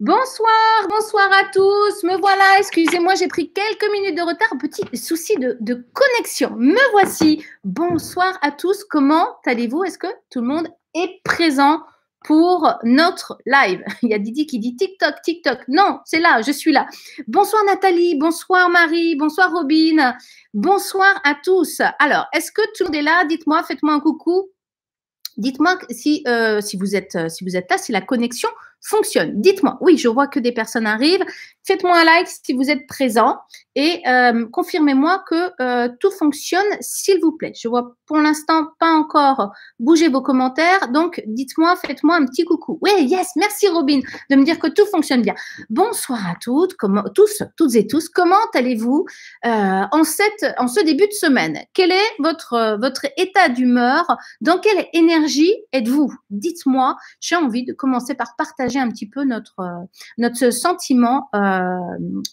Bonsoir, bonsoir à tous. Me voilà, excusez-moi, j'ai pris quelques minutes de retard, petit souci de, connexion. Me voici. Bonsoir à tous. Comment allez-vous Est-ce que tout le monde est présent pour notre live Il y a Didi qui dit TikTok, TikTok. Non, c'est là, je suis là. Bonsoir Nathalie, bonsoir Marie, bonsoir Robin, bonsoir à tous. Alors, est-ce que tout le monde est là Dites-moi, faites-moi un coucou. Dites-moi si, euh, si, vous êtes, euh, si vous êtes là, si la connexion fonctionne Dites-moi, oui, je vois que des personnes arrivent, Faites-moi un like si vous êtes présent et euh, confirmez-moi que euh, tout fonctionne, s'il vous plaît. Je vois pour l'instant pas encore bouger vos commentaires, donc dites-moi, faites-moi un petit coucou. Oui, yes, merci Robin de me dire que tout fonctionne bien. Bonsoir à toutes, comment, tous, toutes et tous. Comment allez-vous euh, en, cette, en ce début de semaine Quel est votre, votre état d'humeur Dans quelle énergie êtes-vous Dites-moi. J'ai envie de commencer par partager un petit peu notre, notre sentiment. Euh, euh,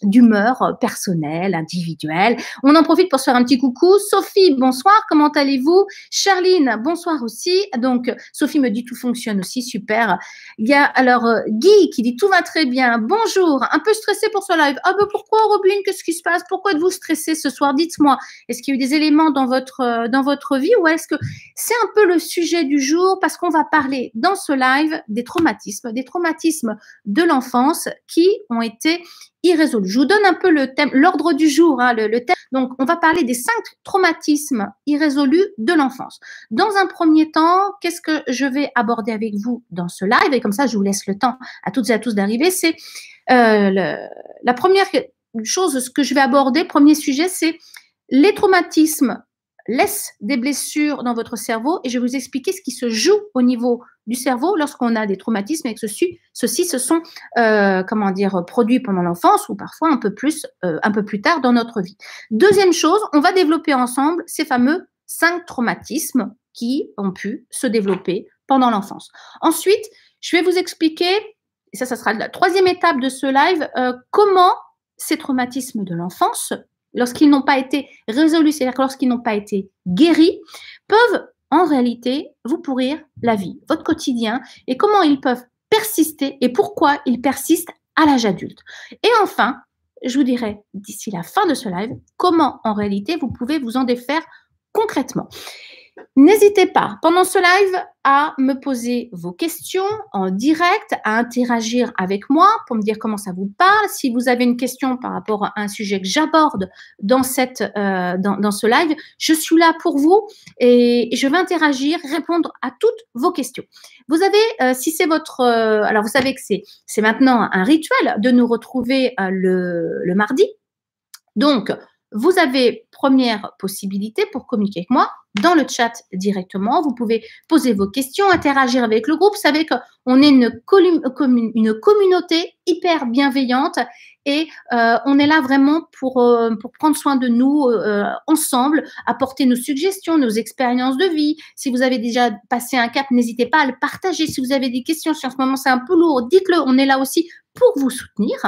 d'humeur personnelle, individuelle. On en profite pour se faire un petit coucou. Sophie, bonsoir, comment allez-vous Charline, bonsoir aussi. Donc, Sophie me dit tout fonctionne aussi, super. Il y a alors euh, Guy qui dit tout va très bien. Bonjour, un peu stressé pour ce live. Ah ben pourquoi Robin, qu'est-ce qui se passe Pourquoi êtes-vous stressé ce soir Dites-moi, est-ce qu'il y a eu des éléments dans votre, euh, dans votre vie ou est-ce que c'est un peu le sujet du jour parce qu'on va parler dans ce live des traumatismes, des traumatismes de l'enfance qui ont été irrésolu. Je vous donne un peu le thème, l'ordre du jour, hein, le, thème. Donc, on va parler des cinq traumatismes irrésolus de l'enfance. Dans un premier temps, qu'est-ce que je vais aborder avec vous dans ce live Et comme ça, je vous laisse le temps à toutes et à tous d'arriver. C'est euh, la première chose, que je vais aborder, premier sujet, c'est les traumatismes laissent des blessures dans votre cerveau et je vais vous expliquer ce qui se joue au niveau du cerveau lorsqu'on a des traumatismes et que ceux-ci se sont euh, comment dire, produits pendant l'enfance ou parfois un peu, plus, euh, un peu plus tard dans notre vie. Deuxième chose, on va développer ensemble ces fameux cinq traumatismes qui ont pu se développer pendant l'enfance. Ensuite, je vais vous expliquer, ça, ça sera la troisième étape de ce live, euh, comment ces traumatismes de l'enfance, lorsqu'ils n'ont pas été résolus, c'est-à-dire lorsqu'ils n'ont pas été guéris, peuvent en réalité vous pourrir la vie, votre quotidien et comment ils peuvent persister et pourquoi ils persistent à l'âge adulte. Et enfin, je vous dirai d'ici la fin de ce live comment en réalité vous pouvez vous en défaire concrètement. N'hésitez pas pendant ce live à me poser vos questions en direct, à interagir avec moi pour me dire comment ça vous parle. Si vous avez une question par rapport à un sujet que j'aborde dans, euh, dans, ce live, je suis là pour vous et je vais interagir, répondre à toutes vos questions. Vous avez, euh, si c'est votre... Euh, alors vous savez que c'est maintenant un rituel de nous retrouver le, le mardi. Donc, vous avez première possibilité pour communiquer avec moi dans le chat directement. Vous pouvez poser vos questions, interagir avec le groupe. Vous savez qu'on est une, une communauté hyper bienveillante et euh, on est là vraiment pour, euh, pour prendre soin de nous euh, ensemble, apporter nos suggestions, nos expériences de vie. Si vous avez déjà passé un cap, n'hésitez pas à le partager. Si vous avez des questions, si en ce moment c'est un peu lourd, dites-le. On est là aussi pour vous soutenir.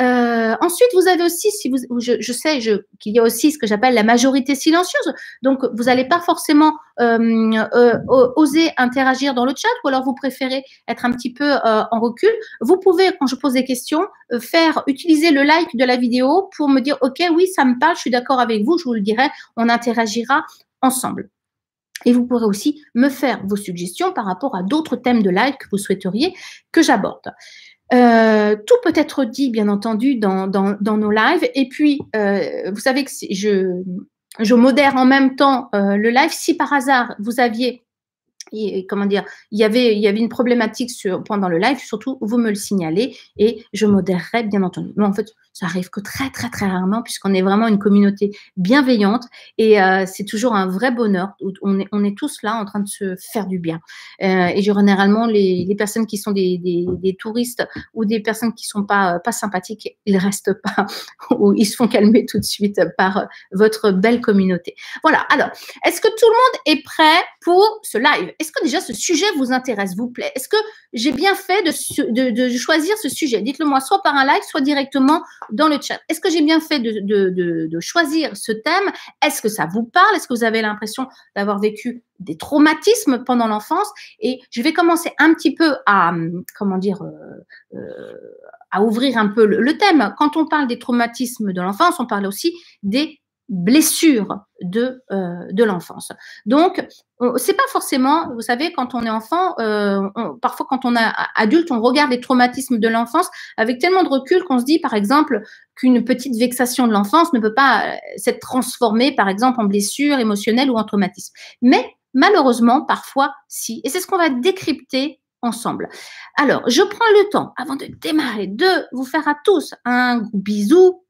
Euh, ensuite, vous avez aussi, si vous, je, sais qu'il y a aussi ce que j'appelle la majorité silencieuse. Donc, vous n'allez pas forcément euh, euh, oser interagir dans le chat, ou alors vous préférez être un petit peu en recul. Vous pouvez, quand je pose des questions, faire utiliser le like de la vidéo pour me dire, ok, oui, ça me parle, je suis d'accord avec vous. Je vous le dirai, on interagira ensemble. Et vous pourrez aussi me faire vos suggestions par rapport à d'autres thèmes de live que vous souhaiteriez que j'aborde. Euh, tout peut être dit, bien entendu, dans, nos lives. Et puis, euh, vous savez que je, modère en même temps euh, le live. Si par hasard, vous aviez, comment dire, il y avait, une problématique sur, pendant le live, surtout, vous me le signalez et je modérerai, bien entendu. en fait, ça arrive que très, très, très rarement, puisqu'on est vraiment une communauté bienveillante et euh, c'est toujours un vrai bonheur. On est, on est tous là en train de se faire du bien. Euh, et généralement, les, les, personnes qui sont des, des, des, touristes ou des personnes qui sont pas, pas sympathiques, ils restent pas ou ils se font calmer tout de suite par votre belle communauté. Voilà. Alors, est-ce que tout le monde est prêt pour ce live Est-ce que déjà ce sujet vous intéresse, vous plaît Est-ce que j'ai bien fait de, de, de choisir ce sujet Dites-le moi, soit par un live, soit directement dans le chat. Est-ce que j'ai bien fait de, choisir ce thème Est-ce que ça vous parle Est-ce que vous avez l'impression d'avoir vécu des traumatismes pendant l'enfance Et je vais commencer un petit peu à, hum, comment dire, euh, euh, à ouvrir un peu le, thème. Quand on parle des traumatismes de l'enfance, on parle aussi des Blessures de, euh, de l'enfance. Donc, c'est pas forcément, vous savez, quand on est enfant, euh, parfois quand on est adulte, on regarde les traumatismes de l'enfance avec tellement de recul qu'on se dit, par exemple, qu'une petite vexation de l'enfance ne peut pas euh, s'être transformée, par exemple, en blessure émotionnelle ou en traumatisme. Mais malheureusement, parfois, si. Et c'est ce qu'on va décrypter ensemble. Alors, je prends le temps, avant de démarrer, de vous faire à tous un bisou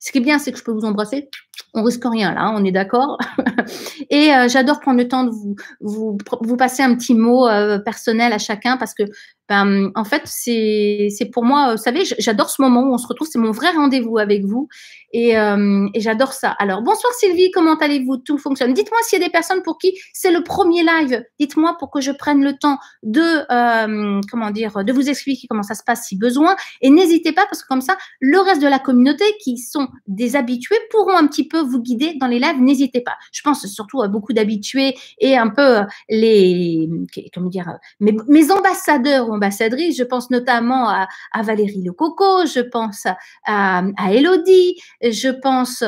ce qui est bien, c'est que je peux vous embrasser. On risque rien là, hein, on est d'accord. et euh, j'adore prendre le temps de vous, vous, vous passer un petit mot euh, personnel à chacun parce que ben, en fait, c'est pour moi, vous savez, j'adore ce moment où on se retrouve, c'est mon vrai rendez-vous avec vous et, euh, j'adore ça. Alors, bonsoir Sylvie, comment allez-vous Tout fonctionne. Dites-moi s'il y a des personnes pour qui c'est le premier live. Dites-moi pour que je prenne le temps de, euh, comment dire, de vous expliquer comment ça se passe si besoin. Et n'hésitez pas parce que comme ça, le reste de la communauté qui sont des habitués pourront un petit peu vous guider dans les lives. N'hésitez pas. Je pense surtout à beaucoup d'habitués et un peu les, comment dire, mes ambassadeurs ambassadrices. Je pense notamment à, Valérie Lecoco, je pense à, Elodie, je pense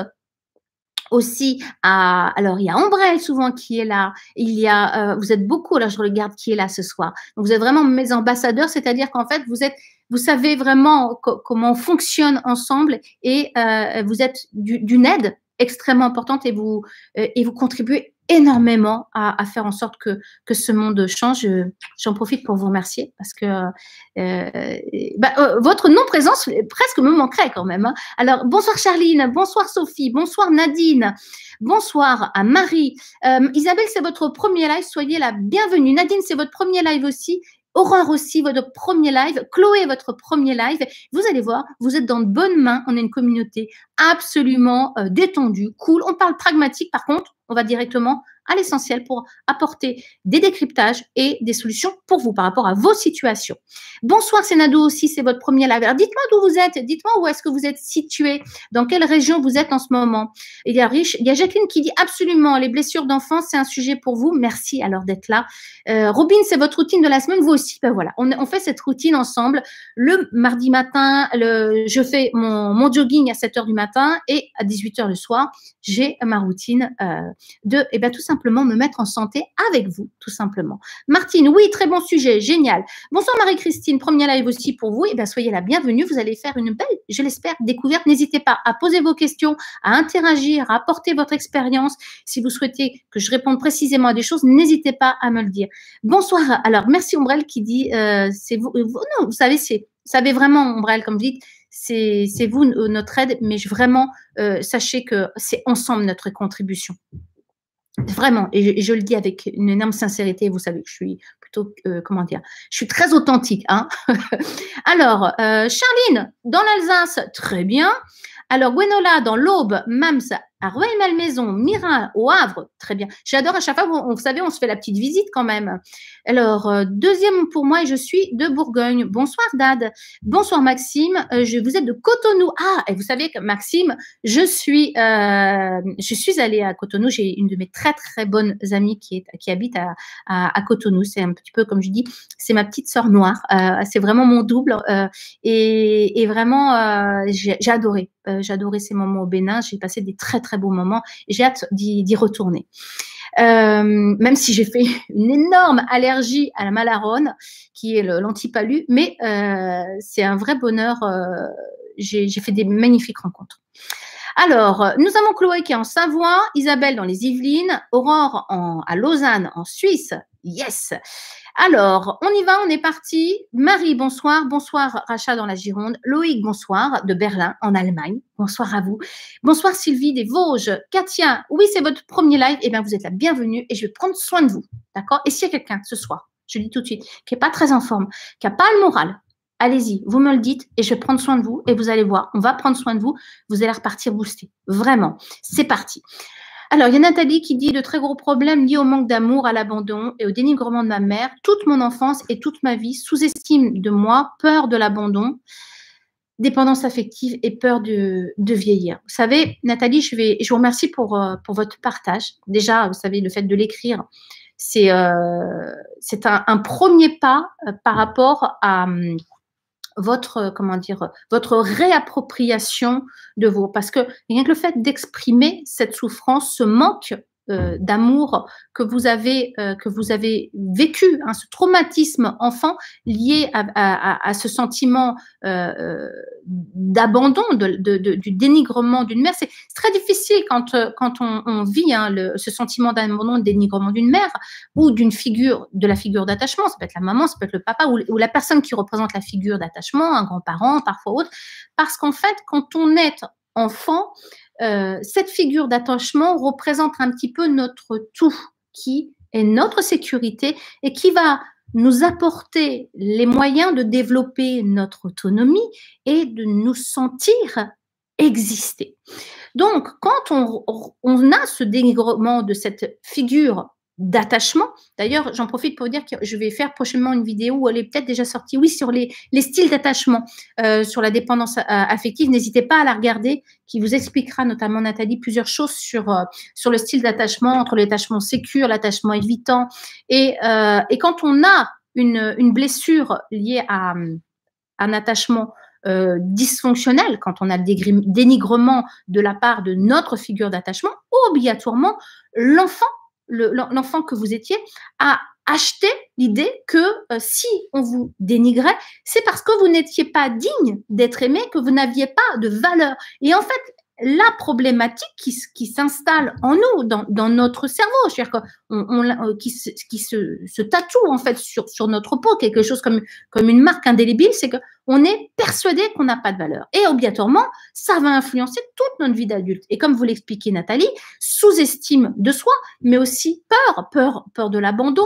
aussi à alors il y a Ombrel souvent qui est là il y a euh, vous êtes beaucoup là je regarde qui est là ce soir vous êtes vraiment mes ambassadeurs c'est-à-dire qu'en fait vous êtes vous savez vraiment comment on fonctionne ensemble et euh, vous êtes d'une aide extrêmement importante et vous euh, et vous contribuez énormément à, faire en sorte que, ce monde change. Euh, j'en profite pour vous remercier parce que euh, euh, bah, votre non-présence presque me manquerait quand même. Hein. Alors, bonsoir Charline, bonsoir Sophie, bonsoir Nadine, bonsoir à Marie. Isabelle, c'est votre premier live, soyez la bienvenue. Nadine, c'est votre premier live aussi. Aurore aussi, votre premier live, Chloé, votre premier live. Vous allez voir, vous êtes dans de bonnes mains. On a une communauté absolument euh, détendue, cool. On parle pragmatique, par contre, on va directement à l'essentiel pour apporter des décryptages et des solutions pour vous par rapport à vos situations. Bonsoir, c'est aussi, c'est votre premier live. Dites-moi d'où vous êtes, dites-moi où est-ce que vous êtes situé, dans quelle région vous êtes en ce moment. Il y a, Rich, il y a Jacqueline qui dit absolument, les blessures d'enfance, c'est un sujet pour vous. Merci alors d'être là. Euh, Robin, c'est votre routine de la semaine, vous aussi. Ben voilà, on, fait cette routine ensemble. Le mardi matin, le, je fais mon, jogging à 7 h du matin et à 18 h le soir, j'ai ma routine euh, de, et eh ben, tout simplement, simplement me mettre en santé avec vous, tout simplement. Martine, oui, très bon sujet, génial. Bonsoir Marie-Christine, premier live aussi pour vous. Eh bien, soyez la bienvenue. Vous allez faire une belle, je l'espère, découverte. N'hésitez pas à poser vos questions, à interagir, à apporter votre expérience. Si vous souhaitez que je réponde précisément à des choses, n'hésitez pas à me le dire. Bonsoir. Alors, merci Ombrelle qui dit, euh, c'est euh, vous, non, vous savez, c'est, savez vraiment Ombrelle, comme vous dites, c'est vous euh, notre aide, mais vraiment, sachez que c'est ensemble notre contribution. Vraiment, et je, le dis avec une énorme sincérité, vous savez que je suis plutôt, euh, comment dire, je suis très authentique. Hein Alors, euh, Charline, dans l'Alsace, très bien. Alors, Gwenola, dans l'Aube, ça, à Rueil-Malmaison, Mirin, au Havre, très bien. J'adore à chaque fois, vous, savez, on se fait la petite visite quand même. Alors, euh, deuxième pour moi, je suis de Bourgogne. Bonsoir Dad, bonsoir Maxime, euh, je vous êtes de Cotonou. Ah, et vous savez que Maxime, je suis, euh, je suis allée à Cotonou, j'ai une de mes très très bonnes amies qui, est, qui habite à, à, Cotonou. C'est un petit peu, comme je dis, c'est ma petite sœur noire, c'est vraiment mon double. Et, et, vraiment, j'ai adoré, j'ai adoré ces moments au Bénin, j'ai passé des très très très beau moment. J'ai hâte d'y retourner. Euh, même si j'ai fait une énorme allergie à la malarone, qui est l'antipalu, mais euh, c'est un vrai bonheur. Euh, j'ai fait des magnifiques rencontres. Alors, nous avons Chloé qui est en Savoie, Isabelle dans les Yvelines, Aurore à Lausanne en Suisse, Yes. Alors, on y va, on est parti. Marie, bonsoir. Bonsoir, Racha dans la Gironde. Loïc, bonsoir, de Berlin, en Allemagne. Bonsoir à vous. Bonsoir, Sylvie des Vosges. Katia, oui, c'est votre premier live. Eh bien, vous êtes la bienvenue et je vais prendre soin de vous. D'accord Et s'il y a quelqu'un ce soir, je le dis tout de suite, qui n'est pas très en forme, qui n'a pas le moral, allez-y, vous me le dites et je vais prendre soin de vous et vous allez voir, on va prendre soin de vous, vous allez repartir booster. Vraiment, c'est parti. Alors, il y a Nathalie qui dit de très gros problèmes liés au manque d'amour, à l'abandon et au dénigrement de ma mère. Toute mon enfance et toute ma vie, sous-estime de moi, peur de l'abandon, dépendance affective et peur de, vieillir. Vous savez, Nathalie, je, vais, je vous remercie pour, euh, pour votre partage. Déjà, vous savez, le fait de l'écrire, c'est euh, un, premier pas euh, par rapport à hum, votre euh, comment dire votre réappropriation de vous parce que rien que le fait d'exprimer cette souffrance, se manque euh, d'amour que vous avez euh, que vous avez vécu, hein, ce traumatisme enfant lié à, ce sentiment euh, d'abandon, du dénigrement d'une mère. C'est très difficile quand quand on, vit hein, ce sentiment d'abandon, de dénigrement d'une mère ou d'une figure de la figure d'attachement. Ça peut être la maman, ça peut être le papa ou, ou la personne qui représente la figure d'attachement, un grand-parent, parfois autre. Parce qu'en fait, quand on est enfant, euh, cette figure d'attachement représente un petit peu notre tout qui est notre sécurité et qui va nous apporter les moyens de développer notre autonomie et de nous sentir exister. Donc, quand on, on a ce dénigrement de cette figure d'attachement. D'ailleurs, j'en profite pour dire que je vais faire prochainement une vidéo où elle est peut-être déjà sortie, oui, sur les, styles d'attachement, euh, sur la dépendance euh, affective. N'hésitez pas à la regarder, qui vous expliquera notamment, Nathalie, plusieurs choses sur, euh, sur le style d'attachement, entre l'attachement sécure, l'attachement évitant. Et, quand on a une, blessure liée à, un attachement dysfonctionnel, quand on a le dénigrement de la part de notre figure d'attachement, obligatoirement, l'enfant l'enfant que vous étiez a acheté l'idée que euh, si on vous dénigrait, c'est parce que vous n'étiez pas digne d'être aimé, que vous n'aviez pas de valeur. Et en fait, la problématique qui, s'installe en nous, dans, notre cerveau, c'est-à-dire euh, qui, se, tatoue en fait sur, notre peau, quelque chose comme, comme une marque indélébile, c'est qu'on est persuadé qu'on n'a pas de valeur. Et obligatoirement, ça va influencer toute notre vie d'adulte. Et comme vous l'expliquez Nathalie, sous-estime de soi, mais aussi peur, peur, peur de l'abandon.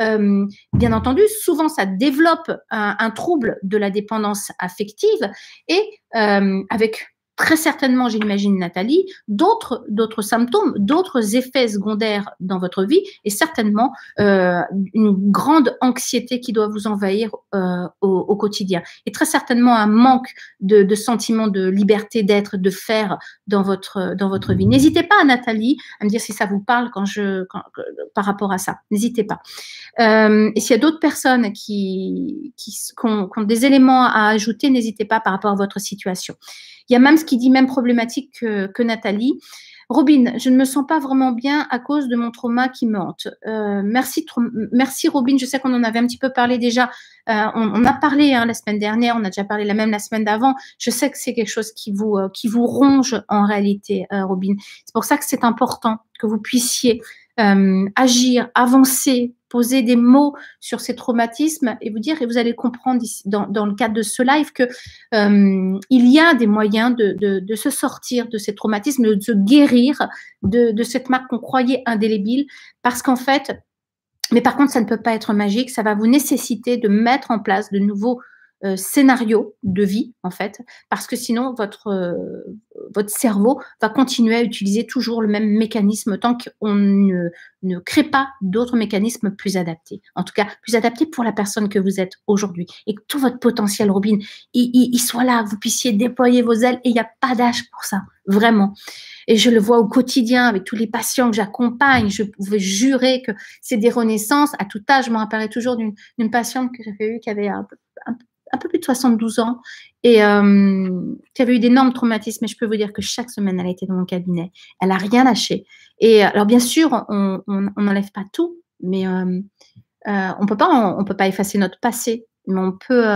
Euh, bien entendu, souvent ça développe un, trouble de la dépendance affective et euh, avec très certainement, j'imagine Nathalie, d'autres d'autres symptômes, d'autres effets secondaires dans votre vie et certainement euh, une grande anxiété qui doit vous envahir euh, au, quotidien et très certainement un manque de, sentiment de liberté d'être, de faire dans votre dans votre vie. N'hésitez pas, Nathalie, à me dire si ça vous parle quand je par rapport à ça. N'hésitez pas. Euh, et s'il y a d'autres personnes qui ont, qui ont des éléments à ajouter, n'hésitez pas par rapport à votre situation. Il y a même qui dit même problématique que, Nathalie. Robin, je ne me sens pas vraiment bien à cause de mon trauma qui me hante. Euh, merci, merci Robin, je sais qu'on en avait un petit peu parlé déjà. Euh, on, a parlé hein, la semaine dernière, on a déjà parlé la même la semaine d'avant. Je sais que c'est quelque chose qui vous, euh, qui vous ronge en réalité, Robin. C'est pour ça que c'est important que vous puissiez euh, agir, avancer, poser des mots sur ces traumatismes et vous dire, et vous allez comprendre dans, le cadre de ce live que euh, il y a des moyens de, se sortir de ces traumatismes, de se guérir de, de cette marque qu'on croyait indélébile, parce qu'en fait, mais par contre, ça ne peut pas être magique, ça va vous nécessiter de mettre en place de nouveaux euh, scénario de vie, en fait, parce que sinon, votre, euh, votre cerveau va continuer à utiliser toujours le même mécanisme tant qu'on ne, ne crée pas d'autres mécanismes plus adaptés. En tout cas, plus adaptés pour la personne que vous êtes aujourd'hui et que tout votre potentiel, Robin, il, soit là, vous puissiez déployer vos ailes et il n'y a pas d'âge pour ça, vraiment. Et je le vois au quotidien avec tous les patients que j'accompagne. Je pouvais jurer que c'est des renaissances à tout âge. Je me toujours d'une patiente que j'avais eue qui avait un peu un peu plus de 72 ans et euh, qui avait eu d'énormes traumatismes. Et je peux vous dire que chaque semaine, elle était dans mon cabinet. Elle n'a rien lâché. Et euh, alors, bien sûr, on n'enlève pas tout, mais euh, on peut pas, on, peut pas effacer notre passé, mais on peut,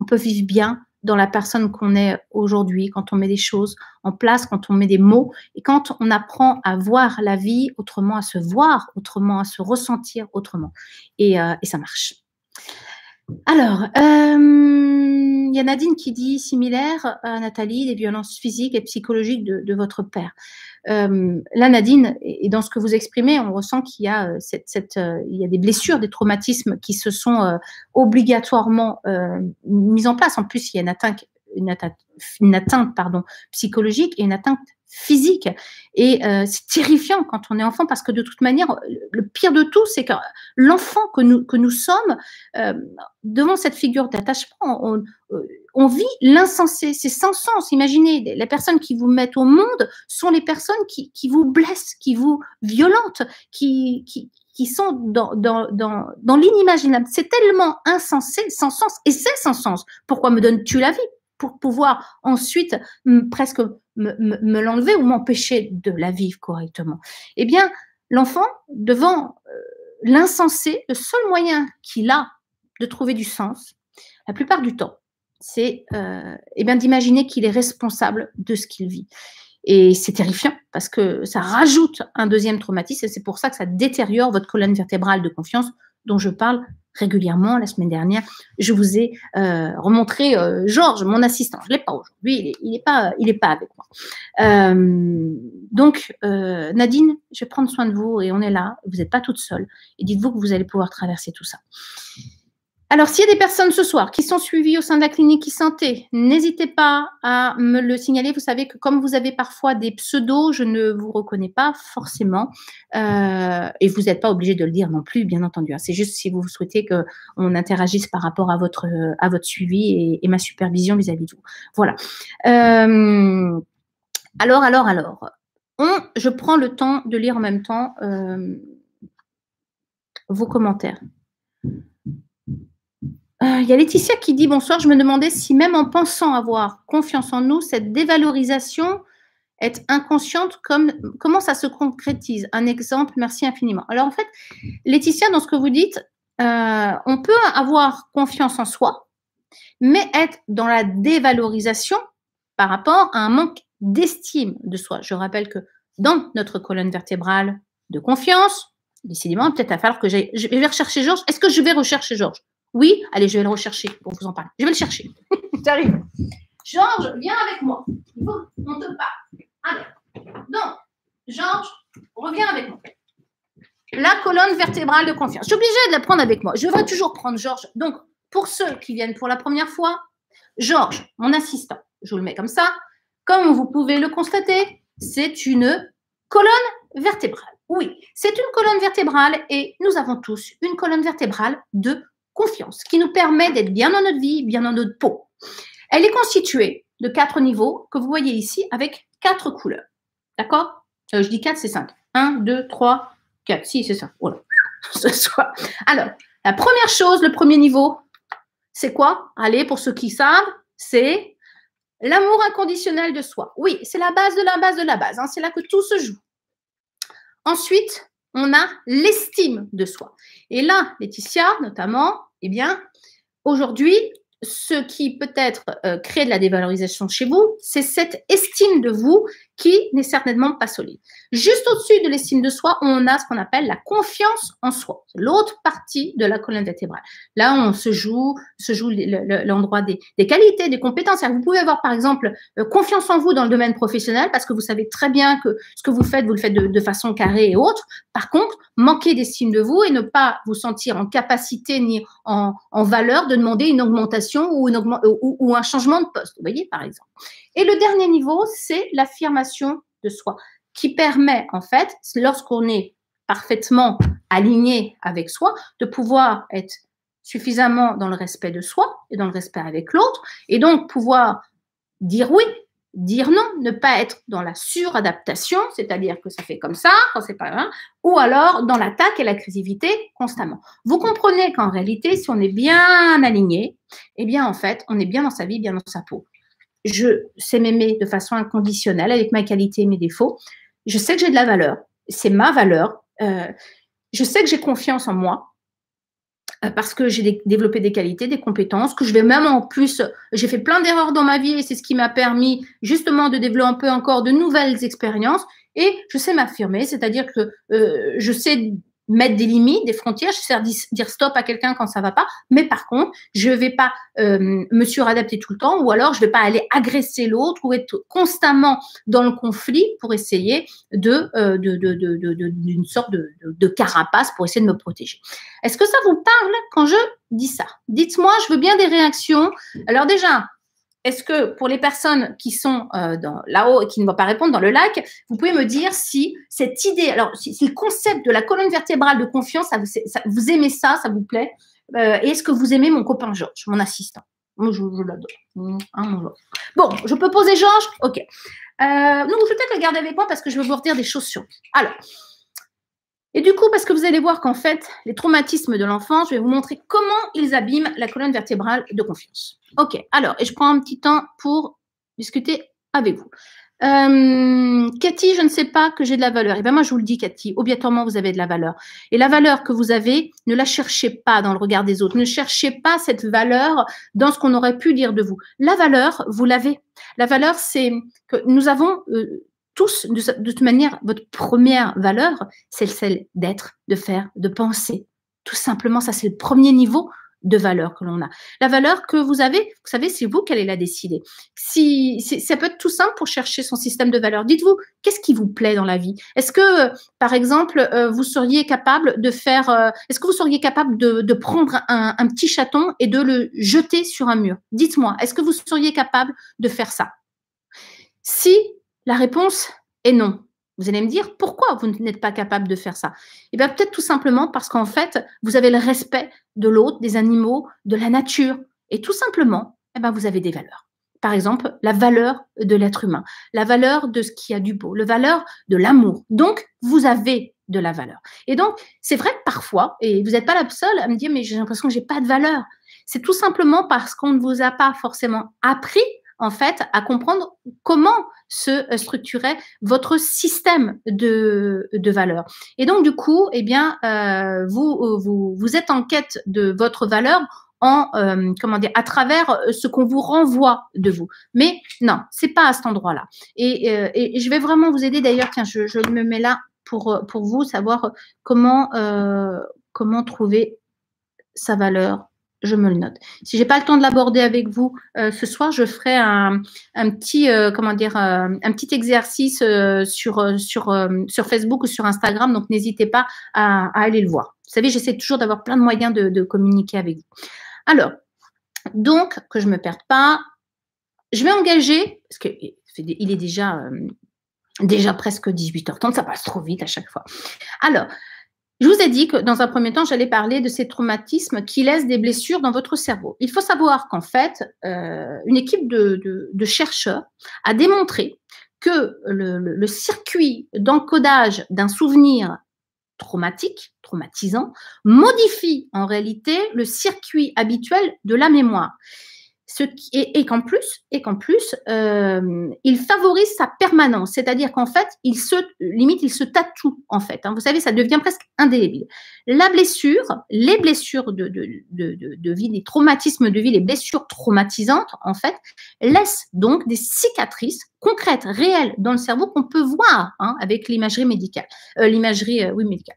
on peut vivre bien dans la personne qu'on est aujourd'hui, quand on met des choses en place, quand on met des mots, et quand on apprend à voir la vie autrement, à se voir autrement, à se ressentir autrement. Et, et ça marche. Alors, il euh, y a Nadine qui dit similaire à euh, Nathalie, les violences physiques et psychologiques de, votre père. Euh, là, Nadine, et dans ce que vous exprimez, on ressent qu'il y a, euh, y a des blessures, des traumatismes qui se sont obligatoirement mis en place. En plus, il y a une atteinte, une atteinte, pardon, psychologique et une atteinte physique. Et euh, c'est terrifiant quand on est enfant parce que de toute manière, le pire de tout, c'est que l'enfant que nous, que nous sommes, euh, devant cette figure d'attachement, on, euh, on vit l'insensé, c'est sans sens. Imaginez, les personnes qui vous mettent au monde sont les personnes qui, qui vous blessent, qui vous violentent, qui, qui, qui sont dans, dans, dans, dans l'inimaginable. C'est tellement insensé, sans sens, et c'est sans sens. Pourquoi me donnes-tu la vie pour pouvoir ensuite mm, presque me, l'enlever ou m'empêcher de la vivre correctement. Eh bien, l'enfant, devant euh, l'insensé, le seul moyen qu'il a de trouver du sens, la plupart du temps, c'est euh, eh bien d'imaginer qu'il est responsable de ce qu'il vit. Et c'est terrifiant parce que ça rajoute un deuxième traumatisme et c'est pour ça que ça détériore votre colonne vertébrale de confiance dont je parle régulièrement. La semaine dernière, je vous ai euh, remontré euh, Georges, mon assistant. Je ne l'ai pas aujourd'hui, il n'est pas, il est pas avec moi. Euh, donc, Nadine, je vais prendre soin de vous et on est là. Vous n'êtes pas toute seule. Et dites-vous que vous allez pouvoir traverser tout ça. Alors, s'il y a des personnes ce soir qui sont suivies au sein de la clinique e-santé, n'hésitez pas à me le signaler. Vous savez que comme vous avez parfois des pseudos, je ne vous reconnais pas forcément. Euh, et vous n'êtes pas obligé de le dire non plus, bien entendu. Hein. C'est juste si vous souhaitez qu'on interagisse par rapport à votre, à votre suivi et, ma supervision vis-à-vis de vous. Voilà. Euh, alors, alors, alors. je prends le temps de lire en même temps euh, vos commentaires. Il euh, y a Laetitia qui dit bonsoir. Je me demandais si même en pensant avoir confiance en nous, cette dévalorisation est inconsciente. Comme, comment ça se concrétise Un exemple. Merci infiniment. Alors en fait, Laetitia, dans ce que vous dites, euh, on peut avoir confiance en soi, mais être dans la dévalorisation par rapport à un manque d'estime de soi. Je rappelle que dans notre colonne vertébrale de confiance, décidément, peut-être à falloir que Je vais rechercher Georges. Est-ce que je vais rechercher Georges oui Allez, je vais le rechercher pour vous en parler. Je vais le chercher. J'arrive. Georges, viens avec moi. Il faut on te parle. Allez. Donc, Georges, reviens avec moi. La colonne vertébrale de confiance. Je suis obligée de la prendre avec moi. Je vais toujours prendre Georges. Donc, pour ceux qui viennent pour la première fois, Georges, mon assistant, je vous le mets comme ça. Comme vous pouvez le constater, c'est une colonne vertébrale. Oui, c'est une colonne vertébrale et nous avons tous une colonne vertébrale de confiance, qui nous permet d'être bien dans notre vie, bien dans notre peau. Elle est constituée de quatre niveaux que vous voyez ici avec quatre couleurs. D'accord euh, Je dis quatre, c'est cinq. Un, deux, trois, quatre. Si, c'est ça. Voilà. Ce Alors, la première chose, le premier niveau, c'est quoi Allez, pour ceux qui savent, c'est l'amour inconditionnel de soi. Oui, c'est la base de la base de la base. Hein. C'est là que tout se joue. Ensuite, on a l'estime de soi. Et là, Laetitia, notamment, eh bien, aujourd'hui, ce qui peut-être euh, créer de la dévalorisation chez vous, c'est cette estime de vous qui n'est certainement pas solide. Juste au-dessus de l'estime de soi, on a ce qu'on appelle la confiance en soi, l'autre partie de la colonne vertébrale. Là, on se joue, se joue l'endroit des, qualités, des compétences. Vous pouvez avoir, par exemple, euh, confiance en vous dans le domaine professionnel parce que vous savez très bien que ce que vous faites, vous le faites de, façon carrée et autre. Par contre, manquer d'estime de vous et ne pas vous sentir en capacité ni en, valeur de demander une augmentation ou, ou un changement de poste, vous voyez, par exemple. Et le dernier niveau, c'est l'affirmation de soi, qui permet, en fait, lorsqu'on est parfaitement aligné avec soi, de pouvoir être suffisamment dans le respect de soi et dans le respect avec l'autre, et donc pouvoir dire oui, dire non, ne pas être dans la suradaptation, c'est-à-dire que ça fait comme ça pas ou alors dans l'attaque et l'agressivité constamment. Vous comprenez qu'en réalité, si on est bien aligné, eh bien en fait, on est bien dans sa vie, bien dans sa peau je sais m'aimer de façon inconditionnelle avec ma qualité et mes défauts. Je sais que j'ai de la valeur. C'est ma valeur. Euh, je sais que j'ai confiance en moi euh, parce que j'ai développé des qualités, des compétences, que je vais même en plus, j'ai fait plein d'erreurs dans ma vie et c'est ce qui m'a permis justement de développer un peu encore de nouvelles expériences et je sais m'affirmer, c'est-à-dire que euh, je sais mettre des limites, des frontières, je sais dire stop à quelqu'un quand ça va pas, mais par contre, je vais pas euh, me suradapter tout le temps ou alors je vais pas aller agresser l'autre ou être constamment dans le conflit pour essayer de d'une euh, de, de, sorte de, carapace pour essayer de me protéger. Est-ce que ça vous parle quand je dis ça Dites-moi, je veux bien des réactions. Alors déjà, est-ce que pour les personnes qui sont euh, là-haut et qui ne vont pas répondre dans le lac, vous pouvez me dire si cette idée, alors si, le concept de la colonne vertébrale de confiance, vous, aimez ça, ça vous plaît euh, Et est-ce que vous aimez mon copain Georges, mon assistant Moi, je, l'adore. Mmh, hein, bon, je peux poser Georges Ok. Euh, non, je vais peut-être le garder avec moi parce que je vais vous redire des choses sur Alors, et du coup, parce que vous allez voir qu'en fait, les traumatismes de l'enfant, je vais vous montrer comment ils abîment la colonne vertébrale de confiance. Ok, alors, et je prends un petit temps pour discuter avec vous. Euh, Cathy, je ne sais pas que j'ai de la valeur. Et eh bien moi, je vous le dis, Cathy, obligatoirement, vous avez de la valeur. Et la valeur que vous avez, ne la cherchez pas dans le regard des autres. Ne cherchez pas cette valeur dans ce qu'on aurait pu dire de vous. La valeur, vous l'avez. La valeur, c'est que nous avons euh, tous, de, toute manière, votre première valeur, c'est celle d'être, de faire, de penser. Tout simplement, ça, c'est le premier niveau de valeur que l'on a. La valeur que vous avez, vous savez, c'est vous qui allez la décider. Si, ça peut être tout simple pour chercher son système de valeur. Dites-vous, qu'est-ce qui vous plaît dans la vie Est-ce que, euh, par exemple, euh, vous seriez capable de faire, euh, est-ce que vous seriez capable de, de prendre un, un, petit chaton et de le jeter sur un mur Dites-moi, est-ce que vous seriez capable de faire ça Si la réponse est non. Vous allez me dire pourquoi vous n'êtes pas capable de faire ça Eh bien, peut-être tout simplement parce qu'en fait, vous avez le respect de l'autre, des animaux, de la nature. Et tout simplement, eh ben vous avez des valeurs. Par exemple, la valeur de l'être humain, la valeur de ce qui a du beau, la valeur de l'amour. Donc, vous avez de la valeur. Et donc, c'est vrai que parfois, et vous n'êtes pas la seule à me dire, mais j'ai l'impression que je n'ai pas de valeur. C'est tout simplement parce qu'on ne vous a pas forcément appris en fait, à comprendre comment se euh, structurait votre système de, de valeurs. Et donc, du coup, eh bien, euh, vous, euh, vous, vous êtes en quête de votre valeur en comment dire à travers ce qu'on vous renvoie de vous. Mais non, c'est pas à cet endroit-là. Et, et, je vais vraiment vous aider d'ailleurs. Tiens, je, me mets là pour pour vous savoir comment comment trouver sa valeur je me le note. Si j'ai pas le temps de l'aborder avec vous euh, ce soir, je ferai un, petit euh, comment dire euh, un petit exercice sur sur sur Facebook ou sur Instagram. Donc n'hésitez pas à, aller le voir. Vous savez, j'essaie toujours d'avoir plein de moyens de, communiquer avec vous. Alors donc que je me perde pas, je vais engager parce que il est déjà déjà presque 18h30, ça passe trop vite à chaque fois. Alors, je vous ai dit que dans un premier temps, j'allais parler de ces traumatismes qui laissent des blessures dans votre cerveau. Il faut savoir qu'en fait, euh, une équipe de, chercheurs a démontré que le, le circuit d'encodage d'un souvenir traumatique, traumatisant, modifie en réalité le circuit habituel de la mémoire qui, et, qu'en plus, et qu'en plus, euh, il favorise sa permanence, c'est-à-dire qu'en fait, il se limite, il se tatoue en fait. Hein. vous savez, ça devient presque indélébile. La blessure, les blessures de, vie, les traumatismes de vie, les blessures traumatisantes en fait, laissent donc des cicatrices concrètes, réelles dans le cerveau qu'on peut voir hein, avec l'imagerie médicale, euh, l'imagerie, euh, oui médicale.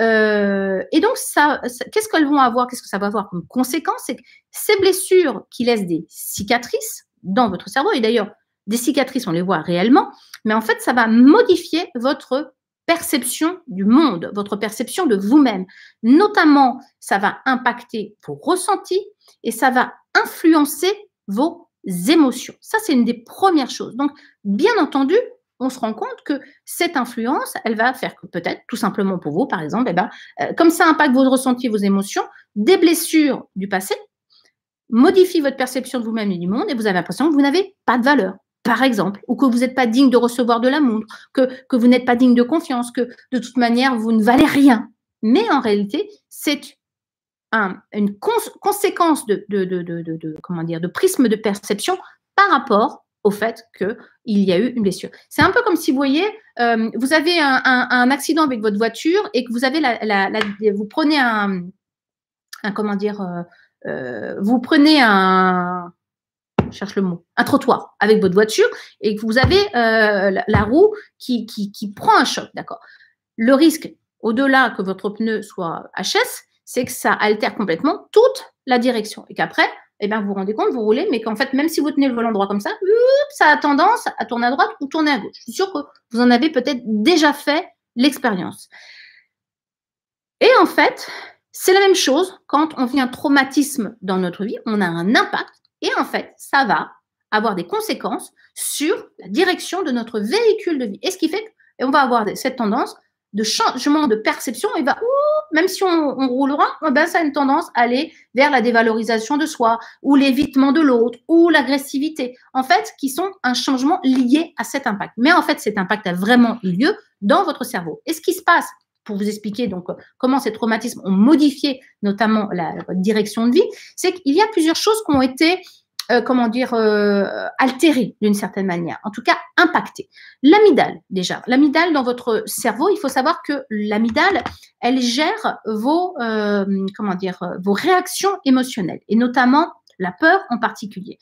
Euh, et donc, ça, qu'est-ce qu'elles vont avoir Qu'est-ce que ça va avoir comme conséquence C'est ces blessures qui laissent des cicatrices dans votre cerveau, et d'ailleurs, des cicatrices, on les voit réellement, mais en fait, ça va modifier votre perception du monde, votre perception de vous-même. Notamment, ça va impacter vos ressentis et ça va influencer vos émotions. Ça, c'est une des premières choses. Donc, bien entendu, on se rend compte que cette influence, elle va faire que peut-être, tout simplement pour vous, par exemple, eh ben, euh, comme ça impacte vos ressentis, vos émotions, des blessures du passé modifient votre perception de vous-même et du monde et vous avez l'impression que vous n'avez pas de valeur, par exemple, ou que vous n'êtes pas digne de recevoir de l'amour, que, que vous n'êtes pas digne de confiance, que de toute manière, vous ne valez rien. Mais en réalité, c'est une conséquence de, de, de, de, comment dire, de prisme de perception par rapport au fait qu'il y a eu une blessure. C'est un peu comme si vous voyez, euh, vous avez un, accident avec votre voiture et que vous avez la, vous prenez un, comment dire, euh, euh, vous prenez un, cherche le mot, un trottoir avec votre voiture et que vous avez la, roue qui, qui, qui prend un choc, d'accord. Le risque, au-delà que votre pneu soit HS, c'est que ça altère complètement toute la direction et qu'après eh ben, vous vous rendez compte, vous roulez, mais qu'en fait, même si vous tenez le volant droit comme ça, ça a tendance à tourner à droite ou tourner à gauche. Je suis sûre que vous en avez peut-être déjà fait l'expérience. Et en fait, c'est la même chose quand on vit un traumatisme dans notre vie, on a un impact et en fait, ça va avoir des conséquences sur la direction de notre véhicule de vie. Et ce qui fait qu'on va avoir cette tendance de changement de perception, et va, même si on, roulera, eh ben ça a une tendance à aller vers la dévalorisation de soi, ou l'évitement de l'autre, ou l'agressivité, en fait, qui sont un changement lié à cet impact. Mais en fait, cet impact a vraiment eu lieu dans votre cerveau. Et ce qui se passe, pour vous expliquer donc euh, comment ces traumatismes ont modifié notamment la, la direction de vie, c'est qu'il y a plusieurs choses qui ont été euh, comment dire, euh, altéré d'une certaine manière, en tout cas impacté. L'amidale, déjà. L'amidale dans votre cerveau, il faut savoir que l'amidale, elle gère vos, euh, comment dire, vos réactions émotionnelles, et notamment la peur en particulier.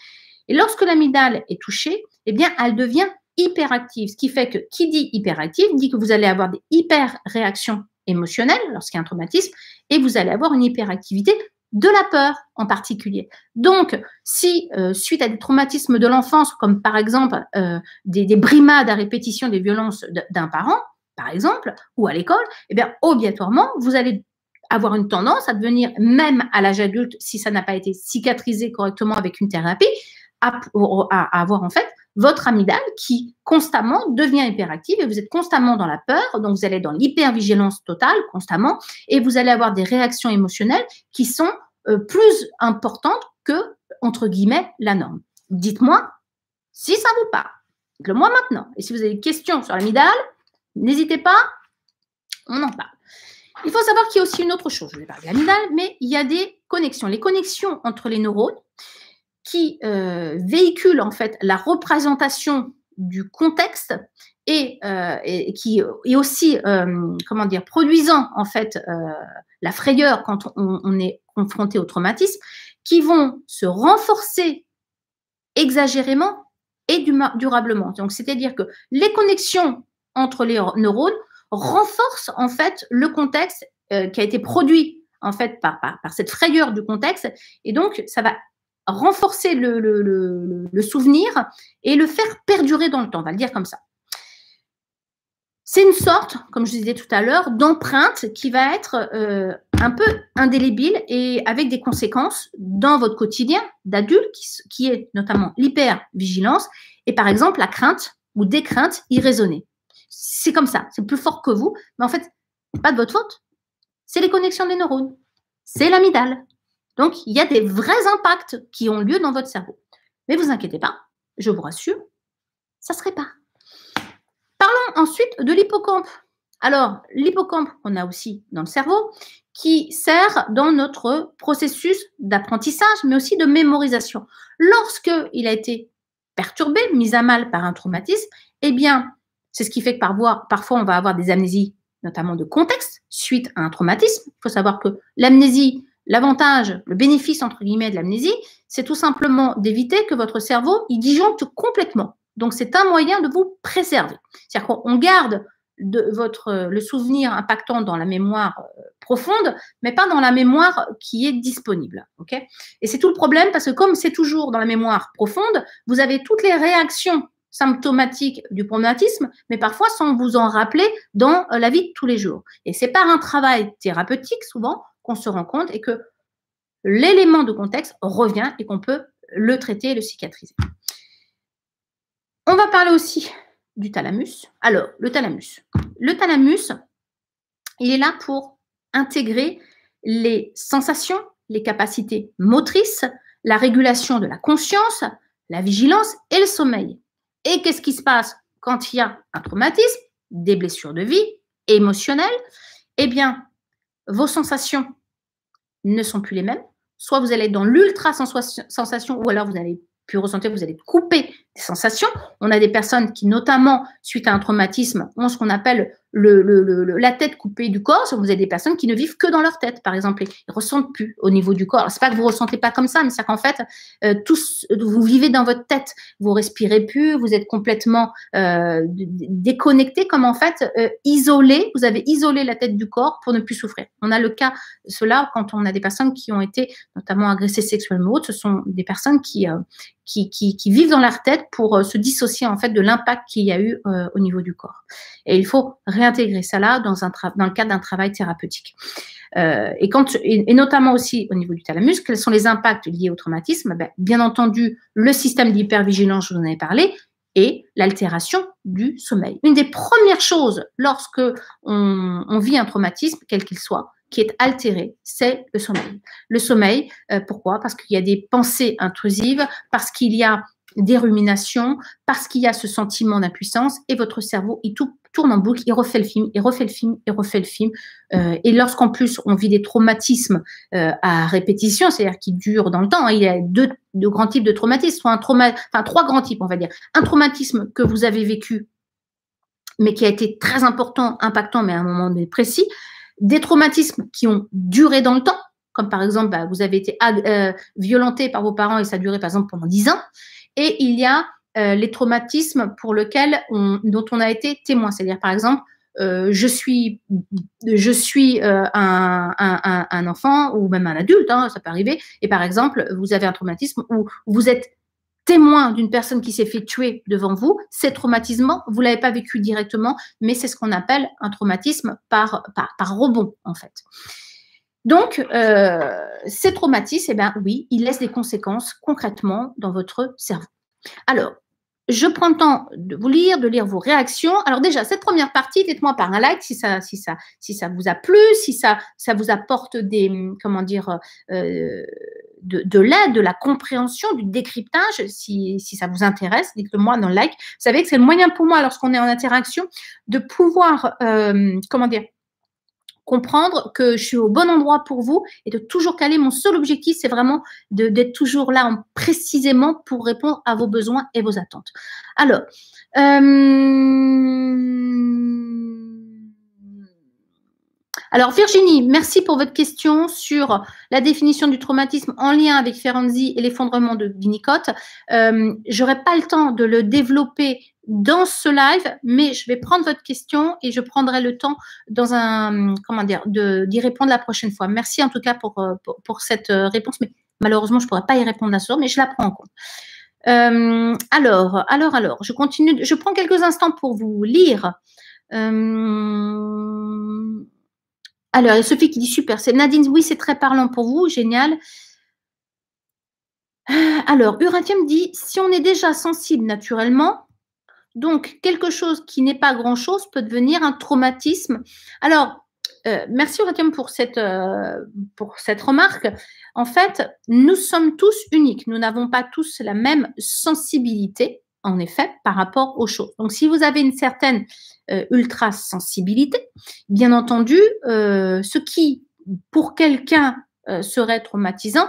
Et lorsque l'amidale est touchée, eh bien, elle devient hyperactive, ce qui fait que qui dit hyperactive dit que vous allez avoir des hyper réactions émotionnelles lorsqu'il y a un traumatisme et vous allez avoir une hyperactivité de la peur en particulier. Donc, si euh, suite à des traumatismes de l'enfance, comme par exemple euh, des, brimades à répétition des violences d'un parent, par exemple, ou à l'école, eh bien, obligatoirement, vous allez avoir une tendance à devenir, même à l'âge adulte, si ça n'a pas été cicatrisé correctement avec une thérapie, à, à avoir en fait votre amygdale qui constamment devient hyperactive et vous êtes constamment dans la peur, donc vous allez dans l'hypervigilance totale constamment et vous allez avoir des réactions émotionnelles qui sont euh, plus importantes que, entre guillemets, la norme. Dites-moi si ça vous parle. Dites-le moi maintenant. Et si vous avez des questions sur l'amygdale, n'hésitez pas, on en parle. Il faut savoir qu'il y a aussi une autre chose, je vais parler de l'amygdale, mais il y a des connexions. Les connexions entre les neurones, qui véhiculent euh, véhicule en fait la représentation du contexte et, euh, qui est aussi euh, comment dire produisant en fait la frayeur quand on, est confronté au traumatisme, qui vont se renforcer exagérément et durablement. Donc, c'est-à-dire que les connexions entre les neurones renforcent en fait le contexte qui a été produit en fait par, par, par, cette frayeur du contexte, et donc ça va renforcer le, souvenir et le faire perdurer dans le temps, on va le dire comme ça. C'est une sorte, comme je disais tout à l'heure, d'empreinte qui va être euh, un peu indélébile et avec des conséquences dans votre quotidien d'adulte, qui, est notamment l'hypervigilance et par exemple la crainte ou des craintes irraisonnées. C'est comme ça, c'est plus fort que vous, mais en fait, pas de votre faute. C'est les connexions des neurones, c'est l'amidale, donc, il y a des vrais impacts qui ont lieu dans votre cerveau. Mais vous inquiétez pas, je vous rassure, ça serait pas. Parlons ensuite de l'hippocampe. Alors, l'hippocampe, on a aussi dans le cerveau, qui sert dans notre processus d'apprentissage, mais aussi de mémorisation. Lorsqu'il a été perturbé, mis à mal par un traumatisme, eh bien, c'est ce qui fait que parfois on va avoir des amnésies, notamment de contexte, suite à un traumatisme. Il faut savoir que l'amnésie, L'avantage, le bénéfice entre guillemets de l'amnésie, c'est tout simplement d'éviter que votre cerveau y disjoncte complètement. Donc c'est un moyen de vous préserver. C'est-à-dire qu'on garde de votre, le souvenir impactant dans la mémoire euh, profonde, mais pas dans la mémoire qui est disponible. et c'est tout le problème parce que comme c'est toujours dans la mémoire profonde, vous avez toutes les réactions symptomatiques du traumatisme, mais parfois sans vous en rappeler dans euh, la vie de tous les jours. Et c'est par un travail thérapeutique souvent qu'on se rend compte et que l'élément de contexte revient et qu'on peut le traiter et le cicatriser. On va parler aussi du thalamus. Alors, le thalamus. Le thalamus, il est là pour intégrer les sensations, les capacités motrices, la régulation de la conscience, la vigilance et le sommeil. Et qu'est-ce qui se passe quand il y a un traumatisme, des blessures de vie émotionnelles Eh bien, vos sensations ne sont plus les mêmes. Soit vous allez dans l'ultra sensation, ou alors vous n'allez plus ressentir, vous allez couper coupé sensations. On a des personnes qui, notamment suite à un traumatisme, ont ce qu'on appelle la tête coupée du corps. Vous avez des personnes qui ne vivent que dans leur tête, par exemple, ils ne ressentent plus au niveau du corps. Ce n'est pas que vous ressentez pas comme ça, mais c'est qu'en fait, euh, tous, vous vivez dans votre tête. Vous respirez plus, vous êtes complètement euh, déconnecté, comme en fait euh, isolé. Vous avez isolé la tête du corps pour ne plus souffrir. On a le cas cela quand on a des personnes qui ont été notamment agressées sexuellement. Ce sont des personnes qui qui, vivent dans leur tête pour euh, se dissocier en fait de l'impact qu'il y a eu euh, au niveau du corps. Et il faut réintégrer ça là dans, un dans le cadre d'un travail thérapeutique. Euh, et, notamment aussi au niveau du thalamus, quels sont les impacts liés au traumatisme eh ben, Bien entendu, le système d'hypervigilance, je vous en ai parlé, et l'altération du sommeil. Une des premières choses lorsque on, vit un traumatisme, quel qu'il soit, qui est altéré, c'est le sommeil. Le sommeil, euh, pourquoi Parce qu'il y a des pensées intrusives, parce qu'il y a des ruminations, parce qu'il y a ce sentiment d'impuissance, et votre cerveau, il tourne en boucle, il refait le film, il refait le film, il refait le film. Euh, et lorsqu'en plus on vit des traumatismes euh, à répétition, c'est-à-dire qui durent dans le temps, hein, il y a deux, grands types de traumatismes, soit un trauma, enfin trois grands types, on va dire. Un traumatisme que vous avez vécu, mais qui a été très important, impactant, mais à un moment précis. Des traumatismes qui ont duré dans le temps, comme par exemple, bah, vous avez été euh, violenté par vos parents et ça a duré par exemple pendant 10 ans. Et il y a euh, les traumatismes pour lesquels on, dont on a été témoin. C'est-à-dire, par exemple, euh, je suis, je suis euh, un, un, enfant ou même un adulte, hein, ça peut arriver, et par exemple, vous avez un traumatisme où vous êtes témoin d'une personne qui s'est fait tuer devant vous, Ces traumatismes, vous ne l'avez pas vécu directement, mais c'est ce qu'on appelle un traumatisme par, par, par rebond, en fait. Donc, euh, ces traumatismes, eh bien, oui, ils laissent des conséquences concrètement dans votre cerveau. Alors, je prends le temps de vous lire, de lire vos réactions. Alors déjà, cette première partie, dites-moi par un like si ça, si ça, si ça vous a plu, si ça, ça vous apporte des, comment dire, euh, de, l'aide, de la compréhension, du décryptage, si, ça vous intéresse, dites-le-moi dans le like. Vous savez que c'est le moyen pour moi, lorsqu'on est en interaction, de pouvoir, euh, comment dire, comprendre que je suis au bon endroit pour vous et de toujours caler. Mon seul objectif, c'est vraiment d'être toujours là précisément pour répondre à vos besoins et vos attentes. Alors, euh, Alors, Virginie, merci pour votre question sur la définition du traumatisme en lien avec Ferenzi et l'effondrement de Winnicott. Euh, je n'aurai pas le temps de le développer dans ce live, mais je vais prendre votre question et je prendrai le temps dans un comment dire d'y répondre la prochaine fois. Merci en tout cas pour, euh, cette euh, réponse, mais malheureusement je ne pourrai pas y répondre à ce mais je la prends en compte. alors, alors, alors, je continue, je prends quelques instants pour vous lire. Alors, il y a Sophie qui dit super. C'est Nadine, oui, c'est très parlant pour vous, génial. Alors, Urantium dit si on est déjà sensible naturellement, donc quelque chose qui n'est pas grand-chose peut devenir un traumatisme. Alors, euh, merci Urantium pour euh, pour cette remarque. En fait, nous sommes tous uniques. Nous n'avons pas tous la même sensibilité en effet par rapport aux choses. Donc si vous avez une certaine euh, ultra sensibilité, bien entendu, euh, ce qui pour quelqu'un euh, serait traumatisant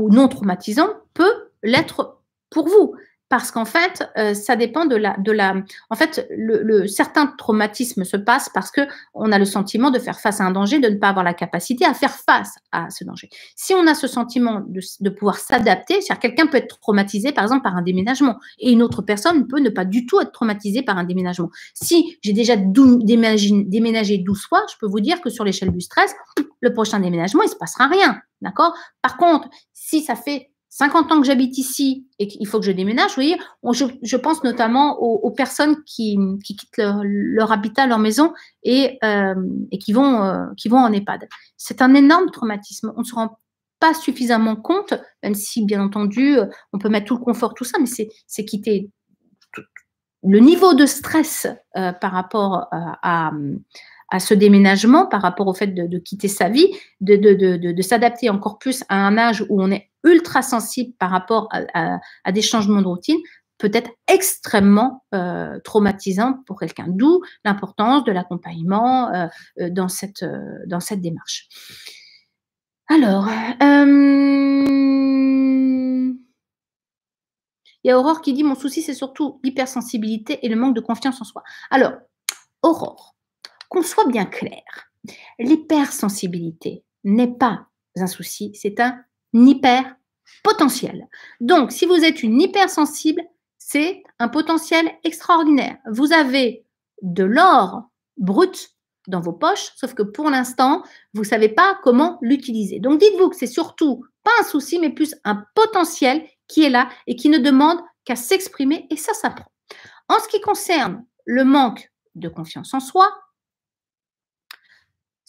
ou non traumatisant peut l'être pour vous parce qu'en fait, euh, ça dépend de la, de la. En fait, le, le, certains traumatismes se passent parce que on a le sentiment de faire face à un danger, de ne pas avoir la capacité à faire face à ce danger. Si on a ce sentiment de, pouvoir s'adapter, c'est-à-dire quelqu'un peut être traumatisé par exemple par un déménagement et une autre personne peut ne pas du tout être traumatisée par un déménagement. Si j'ai déjà déménagé d'où fois, je peux vous dire que sur l'échelle du stress, le prochain déménagement, il se passera rien, d'accord Par contre, si ça fait 50 ans que j'habite ici et qu'il faut que je déménage, vous voyez, je, pense notamment aux, personnes qui, quittent leur, habitat, leur maison et, euh, qui, vont, euh, qui vont en EHPAD. C'est un énorme traumatisme. On ne se rend pas suffisamment compte, même si, bien entendu, euh, on peut mettre tout le confort, tout ça, mais c'est quitter le niveau de stress par rapport à à ce déménagement, par rapport au fait de, quitter sa vie, de, de, de s'adapter encore plus à un âge où on est ultra sensible par rapport à, des changements de routine, peut être extrêmement euh, traumatisant pour quelqu'un. D'où l'importance de l'accompagnement euh, euh, dans, cette, dans cette démarche. Alors, il y a Aurore qui dit Mon souci, c'est surtout l'hypersensibilité et le manque de confiance en soi. Alors, Aurore, qu'on soit bien clair, l'hypersensibilité n'est pas un souci, c'est un hyper potentiel. Donc, si vous êtes une hypersensible, c'est un potentiel extraordinaire. Vous avez de l'or brut dans vos poches, sauf que pour l'instant, vous ne savez pas comment l'utiliser. Donc, dites-vous que c'est surtout pas un souci, mais plus un potentiel qui est là et qui ne demande qu'à s'exprimer et ça s'apprend. En ce qui concerne le manque de confiance en soi,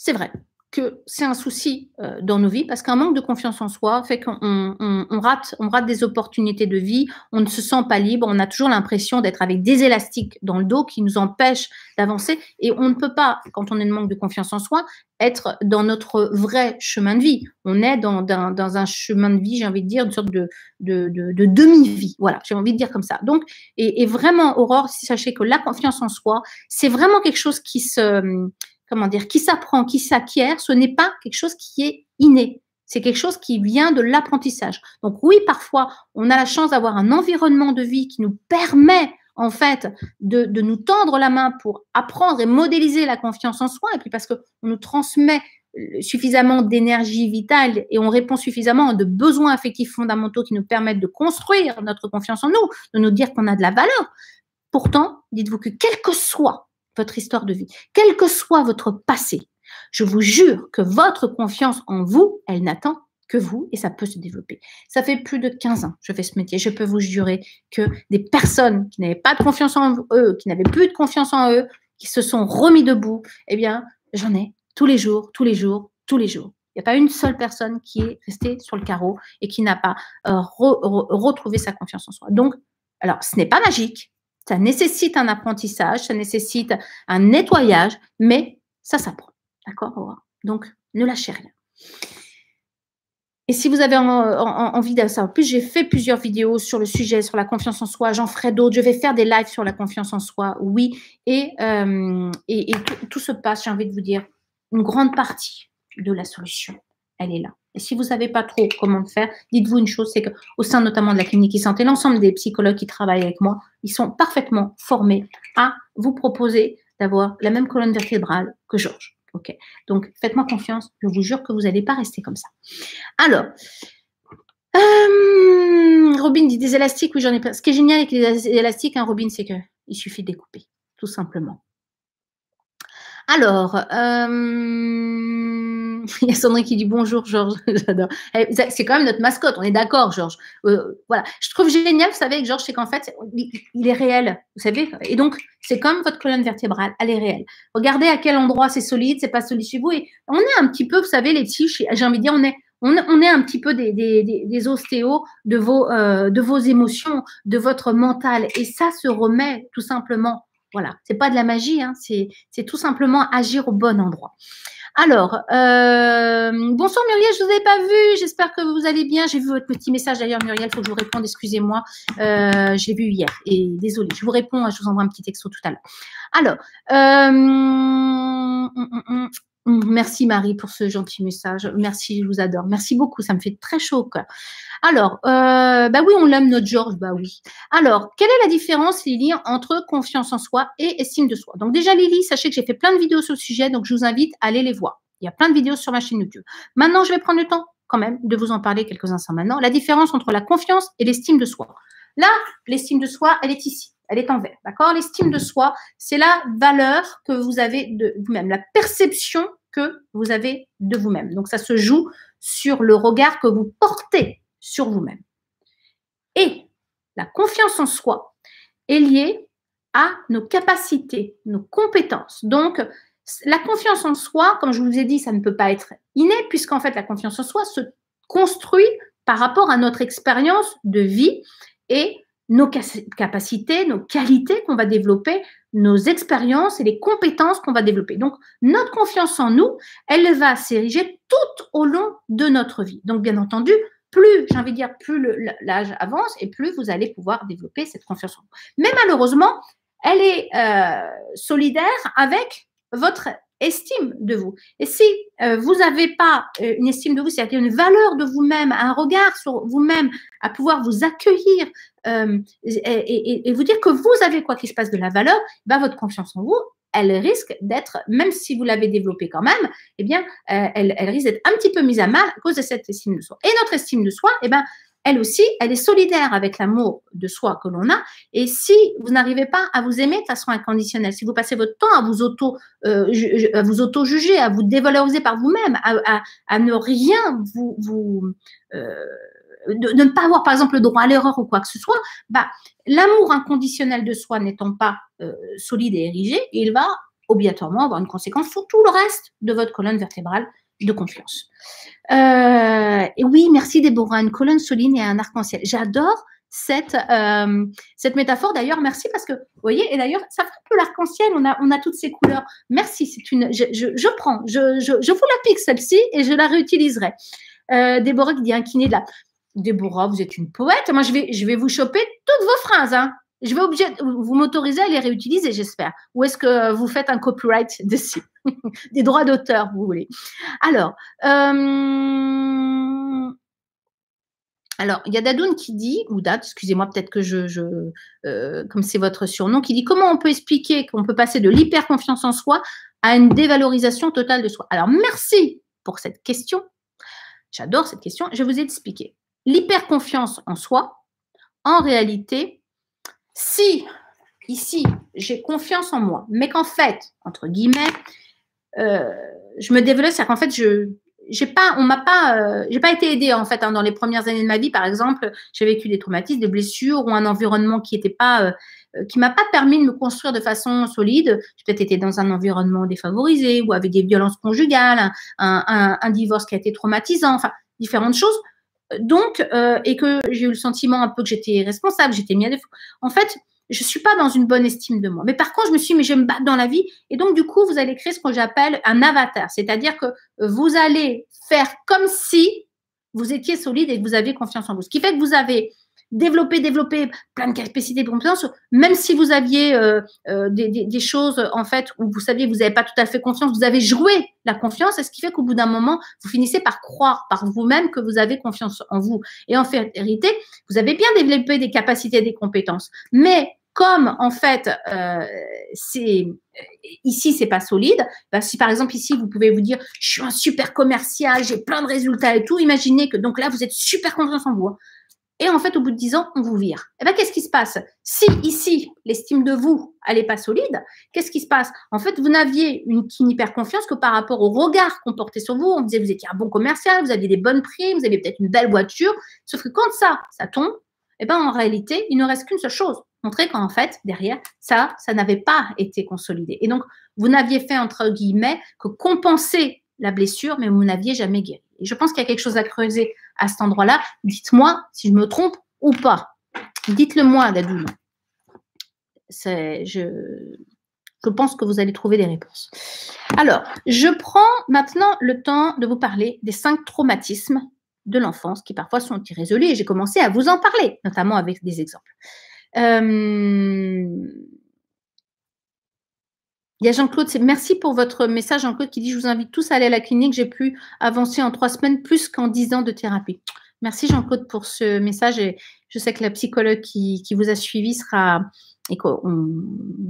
c'est vrai que c'est un souci euh, dans nos vies parce qu'un manque de confiance en soi fait qu'on rate, on rate des opportunités de vie, on ne se sent pas libre, on a toujours l'impression d'être avec des élastiques dans le dos qui nous empêchent d'avancer et on ne peut pas, quand on a un manque de confiance en soi, être dans notre vrai chemin de vie. On est dans, un chemin de vie, j'ai envie de dire, une sorte de, demi-vie. Voilà, j'ai envie de dire comme ça. Donc, et, et vraiment, Aurore, sachez que la confiance en soi, c'est vraiment quelque chose qui se comment dire, qui s'apprend, qui s'acquiert, ce n'est pas quelque chose qui est inné. C'est quelque chose qui vient de l'apprentissage. Donc oui, parfois, on a la chance d'avoir un environnement de vie qui nous permet en fait de, nous tendre la main pour apprendre et modéliser la confiance en soi, et puis parce qu'on nous transmet euh, suffisamment d'énergie vitale et on répond suffisamment de besoins affectifs fondamentaux qui nous permettent de construire notre confiance en nous, de nous dire qu'on a de la valeur. Pourtant, dites-vous que quel que soit votre histoire de vie, quel que soit votre passé, je vous jure que votre confiance en vous, elle n'attend que vous et ça peut se développer. Ça fait plus de 15 ans que je fais ce métier. Je peux vous jurer que des personnes qui n'avaient pas de confiance en eux, qui n'avaient plus de confiance en eux, qui se sont remis debout, eh bien, j'en ai tous les jours, tous les jours, tous les jours. Il n'y a pas une seule personne qui est restée sur le carreau et qui n'a pas euh, retrouvé sa confiance en soi. Donc, alors, ce n'est pas magique, ça nécessite un apprentissage, ça nécessite un nettoyage, mais ça s'apprend. D'accord Donc, ne lâchez rien. Et si vous avez envie de ça, en plus, j'ai fait plusieurs vidéos sur le sujet, sur la confiance en soi. J'en ferai d'autres. Je vais faire des lives sur la confiance en soi, oui. Et, euh, tout se passe, j'ai envie de vous dire, une grande partie de la solution, elle est là si vous ne savez pas trop comment faire, dites-vous une chose, c'est qu'au sein notamment de la clinique e-santé, l'ensemble des psychologues qui travaillent avec moi, ils sont parfaitement formés à vous proposer d'avoir la même colonne vertébrale que Georges. Ok. Donc, faites-moi confiance, je vous jure que vous n'allez pas rester comme ça. Alors, euh, Robin dit des élastiques, oui, j'en ai plein. Ce qui est génial avec les élastiques, hein, Robin, c'est qu'il suffit de découper, tout simplement. Alors, euh, Il y a Sandrine qui dit bonjour Georges, j'adore. Eh, c'est quand même notre mascotte, on est d'accord Georges. Euh, voilà, je trouve génial, vous savez, que Georges, c'est qu'en fait, il est réel, vous savez. Et donc, c'est comme votre colonne vertébrale, elle est réelle. Regardez à quel endroit c'est solide, c'est pas solide chez vous. Et on est un petit peu, vous savez, les tiges, j'ai envie de dire, on est, on, est un petit peu des, des, des, ostéos de vos, euh, de vos émotions, de votre mental. Et ça se remet tout simplement. Voilà, c'est pas de la magie, hein, c'est tout simplement agir au bon endroit. Alors, euh, bonsoir Muriel, je vous ai pas vu. J'espère que vous allez bien. J'ai vu votre petit message d'ailleurs, Muriel. Faut que je vous réponde. Excusez-moi. Euh, j'ai vu hier. Et désolé, Je vous réponds. Je vous envoie un petit texto tout à l'heure. Alors, euh, hum, hum, hum. Merci Marie pour ce gentil message. Merci, je vous adore. Merci beaucoup, ça me fait très chaud au cœur. Alors, euh, bah oui, on l'aime notre George, bah oui. Alors, quelle est la différence, Lily, entre confiance en soi et estime de soi Donc déjà, Lily, sachez que j'ai fait plein de vidéos sur le sujet, donc je vous invite à aller les voir. Il y a plein de vidéos sur ma chaîne YouTube. Maintenant, je vais prendre le temps quand même de vous en parler quelques instants maintenant. La différence entre la confiance et l'estime de soi. Là, l'estime de soi, elle est ici elle est en vert, d'accord L'estime de soi, c'est la valeur que vous avez de vous-même, la perception vous avez de vous-même. Donc ça se joue sur le regard que vous portez sur vous-même. Et la confiance en soi est liée à nos capacités, nos compétences. Donc la confiance en soi, comme je vous ai dit, ça ne peut pas être inné, puisqu'en fait la confiance en soi se construit par rapport à notre expérience de vie et nos capacités, nos qualités qu'on va développer nos expériences et les compétences qu'on va développer. Donc, notre confiance en nous, elle va s'ériger tout au long de notre vie. Donc, bien entendu, plus, j'ai envie de dire, plus l'âge avance et plus vous allez pouvoir développer cette confiance en vous. Mais malheureusement, elle est euh, solidaire avec votre estime de vous. Et si euh, vous n'avez pas euh, une estime de vous, c'est-à-dire une valeur de vous-même, un regard sur vous-même, à pouvoir vous accueillir euh, et, vous dire que vous avez quoi qu'il se passe de la valeur, bah, votre confiance en vous, elle risque d'être, même si vous l'avez développée quand même, eh bien, elle, risque d'être un petit peu mise à mal à cause de cette estime de soi. Et notre estime de soi, eh ben, elle aussi, elle est solidaire avec l'amour de soi que l'on a. Et si vous n'arrivez pas à vous aimer de façon inconditionnelle, si vous passez votre temps à vous auto, euh, vous auto juger, à vous dévaloriser par vous-même, à, ne rien vous, euh, de, ne pas avoir par exemple le droit à l'erreur ou quoi que ce soit, bah, l'amour inconditionnel de soi n'étant pas euh, solide et érigé, il va obligatoirement avoir une conséquence sur tout le reste de votre colonne vertébrale de confiance. Euh, oui, merci Déborah, une colonne souligne et un arc-en-ciel. J'adore cette, euh, cette métaphore. D'ailleurs, merci parce que, vous voyez, et d'ailleurs, ça fait un peu l'arc-en-ciel, on a, on a toutes ces couleurs. Merci, c'est une, je, prends, je, vous la pique celle-ci et je la réutiliserai. Euh, Déborah qui dit un de la... Déborah, vous êtes une poète, moi je vais, je vais vous choper toutes vos phrases, hein je vais obligé, vous m'autorisez à les réutiliser, j'espère. Ou est-ce que vous faites un copyright dessus Des droits d'auteur, vous voulez. Alors, euh, alors, il y a Dadoun qui dit, ou Dad, excusez-moi, peut-être que je, euh, comme c'est votre surnom, qui dit comment on peut expliquer qu'on peut passer de l'hyper confiance en soi à une dévalorisation totale de soi. Alors, merci pour cette question. J'adore cette question. Je vous ai expliqué. L'hyperconfiance en soi, en réalité, si, ici, j'ai confiance en moi, mais qu'en fait, entre guillemets, euh, je me développe, c'est-à-dire qu'en fait, je, n'ai pas, on m'a pas, euh, j'ai pas été aidée en fait hein, dans les premières années de ma vie, par exemple, j'ai vécu des traumatismes, des blessures ou un environnement qui était pas, euh, qui m'a pas permis de me construire de façon solide. J'ai peut-être été dans un environnement défavorisé ou avec des violences conjugales, un, un divorce qui a été traumatisant, enfin différentes choses donc, euh, et que j'ai eu le sentiment un peu que j'étais responsable, j'étais mis à défaut. En fait, je suis pas dans une bonne estime de moi. Mais par contre, je me suis, mais je me battre dans la vie. Et donc, du coup, vous allez créer ce que j'appelle un avatar. C'est-à-dire que vous allez faire comme si vous étiez solide et que vous aviez confiance en vous. Ce qui fait que vous avez développer, développer plein de capacités de compétences, même si vous aviez euh, euh, des, choses en fait où vous saviez que vous n'avez pas tout à fait confiance, vous avez joué la confiance, et ce qui fait qu'au bout d'un moment, vous finissez par croire par vous-même que vous avez confiance en vous. Et en fait, vérité, vous avez bien développé des capacités, des compétences, mais comme en fait euh, c'est ici c'est pas solide, bah, si par exemple ici vous pouvez vous dire je suis un super commercial, j'ai plein de résultats et tout, imaginez que donc là vous êtes super confiance en vous. Hein et en fait, au bout de dix ans, on vous vire. Et eh bien, qu'est-ce qui se passe Si ici, l'estime de vous, elle n'est pas solide, qu'est-ce qui se passe En fait, vous n'aviez une, une hyper-confiance que par rapport au regard qu'on portait sur vous. On disait, vous étiez un bon commercial, vous aviez des bonnes primes, vous aviez peut-être une belle voiture. Sauf que quand ça, ça tombe, et eh bien, en réalité, il ne reste qu'une seule chose montrer qu'en fait, derrière, ça, ça n'avait pas été consolidé. Et donc, vous n'aviez fait, entre guillemets, que compenser la blessure, mais vous n'aviez jamais guéri. Et je pense qu'il y a quelque chose à creuser à cet endroit-là. Dites-moi si je me trompe ou pas. Dites-le moi, C'est Je, je pense que vous allez trouver des réponses. Alors, je prends maintenant le temps de vous parler des cinq traumatismes de l'enfance qui parfois sont irrésolus et j'ai commencé à vous en parler, notamment avec des exemples. Euh, il Jean-Claude, merci pour votre message, Jean-Claude, qui dit Je vous invite tous à aller à la clinique. J'ai pu avancer en trois semaines plus qu'en dix ans de thérapie. Merci, Jean-Claude, pour ce message. Et je sais que la psychologue qui, vous a suivi sera, et qu'on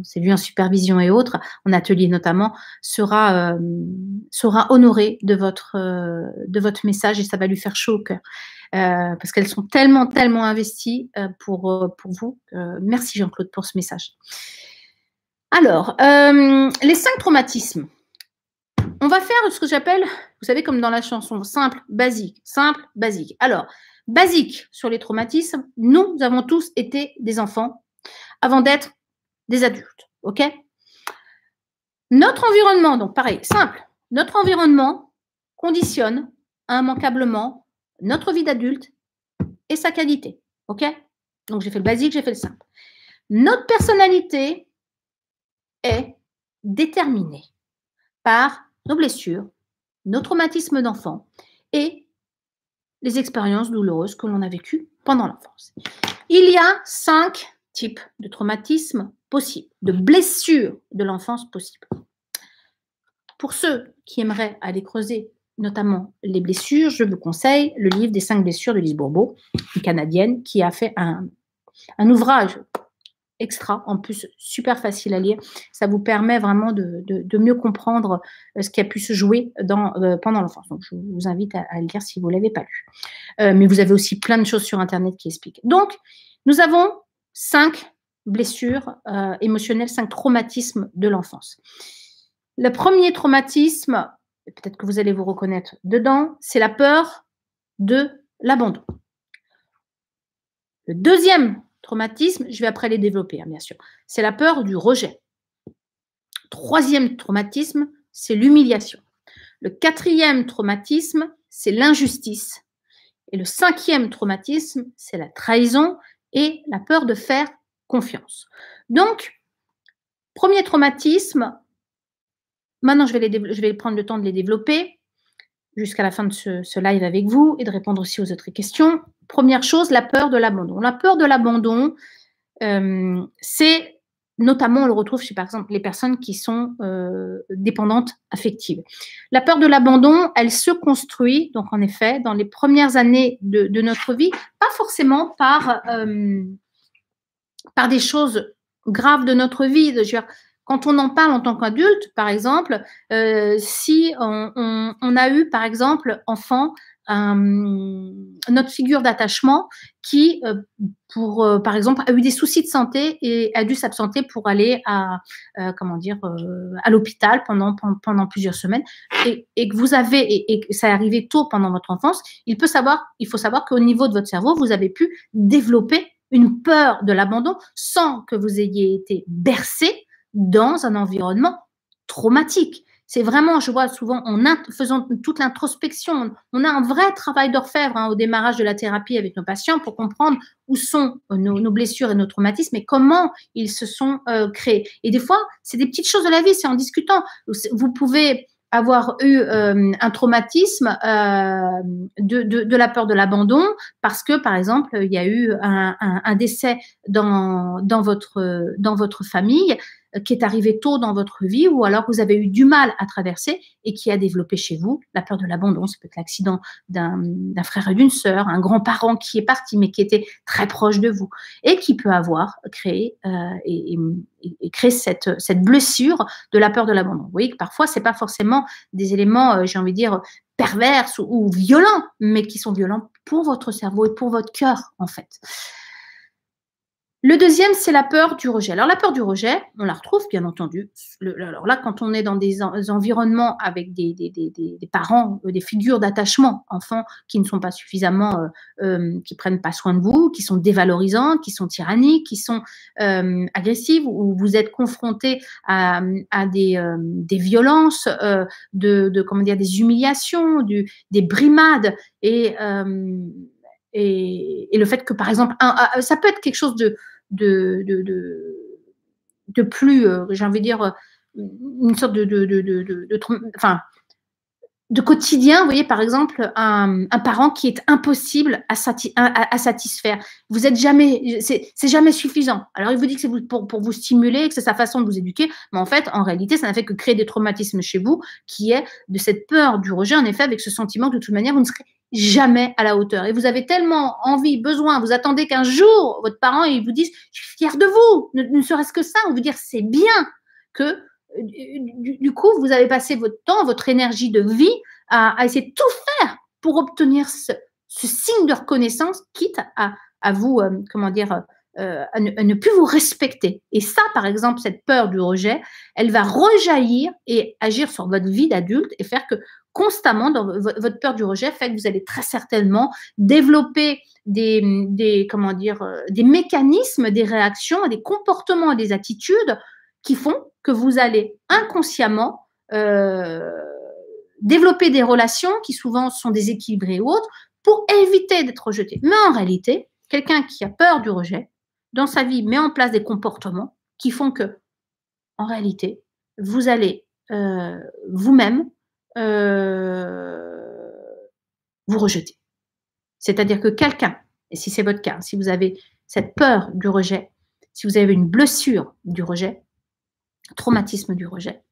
s'est en supervision et autres, en atelier notamment, sera, euh, honorée euh, de votre, message et ça va lui faire chaud au cœur. Euh, parce qu'elles sont tellement, tellement investies pour vous. merci, Jean-Claude, pour ce message. Alors, euh, les cinq traumatismes. On va faire ce que j'appelle, vous savez, comme dans la chanson, simple, basique, simple, basique. Alors, basique sur les traumatismes, nous avons tous été des enfants avant d'être des adultes. OK Notre environnement, donc pareil, simple, notre environnement conditionne immanquablement notre vie d'adulte et sa qualité. OK Donc, j'ai fait le basique, j'ai fait le simple. Notre personnalité est déterminée par nos blessures, nos traumatismes d'enfant et les expériences douloureuses que l'on a vécues pendant l'enfance. Il y a cinq types de traumatismes possibles, de blessures de l'enfance possibles. Pour ceux qui aimeraient aller creuser notamment les blessures, je vous conseille le livre des cinq blessures de Lise Bourbeau, une Canadienne, qui a fait un, un ouvrage extra, en plus super facile à lire. Ça vous permet vraiment de, de, mieux comprendre euh, ce qui a pu se jouer dans, euh, pendant l'enfance. Donc je vous invite à, le lire si vous ne l'avez pas lu. Euh, mais vous avez aussi plein de choses sur Internet qui expliquent. Donc, nous avons cinq blessures émotionnelles, cinq traumatismes de l'enfance. Le premier traumatisme, peut-être que vous allez vous reconnaître dedans, c'est la peur de l'abandon. Le deuxième traumatisme, je vais après les développer, hein, bien sûr. C'est la peur du rejet. Troisième traumatisme, c'est l'humiliation. Le quatrième traumatisme, c'est l'injustice. Et le cinquième traumatisme, c'est la trahison et la peur de faire confiance. Donc, premier traumatisme, maintenant je vais, prendre le temps de les développer jusqu'à la fin de ce live avec vous et de répondre aussi aux autres questions. Première chose, la peur de l'abandon. La peur de l'abandon, euh, c'est notamment, on le retrouve chez, par exemple, les personnes qui sont euh, dépendantes affectives. La peur de l'abandon, elle se construit, donc en effet, dans les premières années de, notre vie, pas forcément par, euh, par des choses graves de notre vie. quand on en parle en tant qu'adulte, par exemple, si on, on, a eu, par exemple, enfant, notre figure d'attachement qui, euh, pour, euh, par exemple, a eu des soucis de santé et a dû s'absenter pour aller à, euh, comment dire, à l'hôpital pendant, pendant plusieurs semaines, et, que vous avez, et, ça est arrivé tôt pendant votre enfance, il, peut savoir, il faut savoir qu'au niveau de votre cerveau, vous avez pu développer une peur de l'abandon sans que vous ayez été bercé dans un environnement traumatique. C'est vraiment, je vois souvent, en faisant toute l'introspection, on a un vrai travail d'orfèvre hein, au démarrage de la thérapie avec nos patients pour comprendre où sont euh, nos, blessures et nos traumatismes et comment ils se sont euh, créés. Et des fois, c'est des petites choses de la vie, c'est en discutant. Vous pouvez avoir eu euh, un traumatisme de, la peur de l'abandon parce que, par exemple, il y a eu un, décès dans votre famille. Euh, qui est arrivé tôt dans votre vie ou alors vous avez eu du mal à traverser et qui a développé chez vous la peur de l'abandon. Ça peut être l'accident d'un, frère et d'une sœur, un grand-parent qui est parti mais qui était très proche de vous et qui peut avoir créé euh, et, créé cette, blessure de la peur de l'abandon. Vous voyez que parfois, ce n'est pas forcément des éléments, euh, j'ai envie de dire, pervers ou, ou violents, mais qui sont violents pour votre cerveau et pour votre cœur en fait. Le deuxième, c'est la peur du rejet. Alors la peur du rejet, on la retrouve bien entendu. alors là, quand on est dans des, environnements avec des, parents, euh, des figures d'attachement, enfants qui ne sont pas suffisamment, euh, euh, qui prennent pas soin de vous, qui sont dévalorisants, qui sont tyranniques, qui sont agressifs, ou vous êtes confronté à, des, violences, de, comment dire, des humiliations, des brimades et et, le fait que, par exemple, ah, ça peut être quelque chose de, de, de, de, plus, euh, j'ai envie de dire, euh, une sorte de, de, enfin, de quotidien. Vous voyez, par exemple, un, un parent qui est impossible à, à, satisfaire. Vous êtes jamais, c'est jamais suffisant. Alors, il vous dit que c'est pour, pour vous stimuler, que c'est sa façon de vous éduquer, mais en fait, en réalité, ça n'a fait que créer des traumatismes chez vous, qui est de cette peur du rejet, en effet, avec ce sentiment que de toute manière, vous ne serez jamais à la hauteur. Et vous avez tellement envie, besoin, vous attendez qu'un jour, votre parent, il vous dise, je suis fier de vous, ne, serait-ce que ça, ou vous dire, c'est bien que, euh, du, coup, vous avez passé votre temps, votre énergie de vie à, essayer tout faire pour obtenir ce, signe de reconnaissance, quitte à, vous, euh, comment dire, euh, à, ne, plus vous respecter. Et ça, par exemple, cette peur du rejet, elle va rejaillir et agir sur votre vie d'adulte et faire que constamment dans votre peur du rejet fait que vous allez très certainement développer des, comment dire euh, des mécanismes, des réactions, des comportements, des attitudes qui font que vous allez inconsciemment euh, développer des relations qui souvent sont déséquilibrées ou autres pour éviter d'être rejeté. Mais en réalité, quelqu'un qui a peur du rejet dans sa vie met en place des comportements qui font que, en réalité, vous allez euh, vous-même euh, vous rejetez. C'est-à-dire que quelqu'un, et si c'est votre cas, si vous avez cette peur du rejet, si vous avez une blessure du rejet, traumatisme du rejet,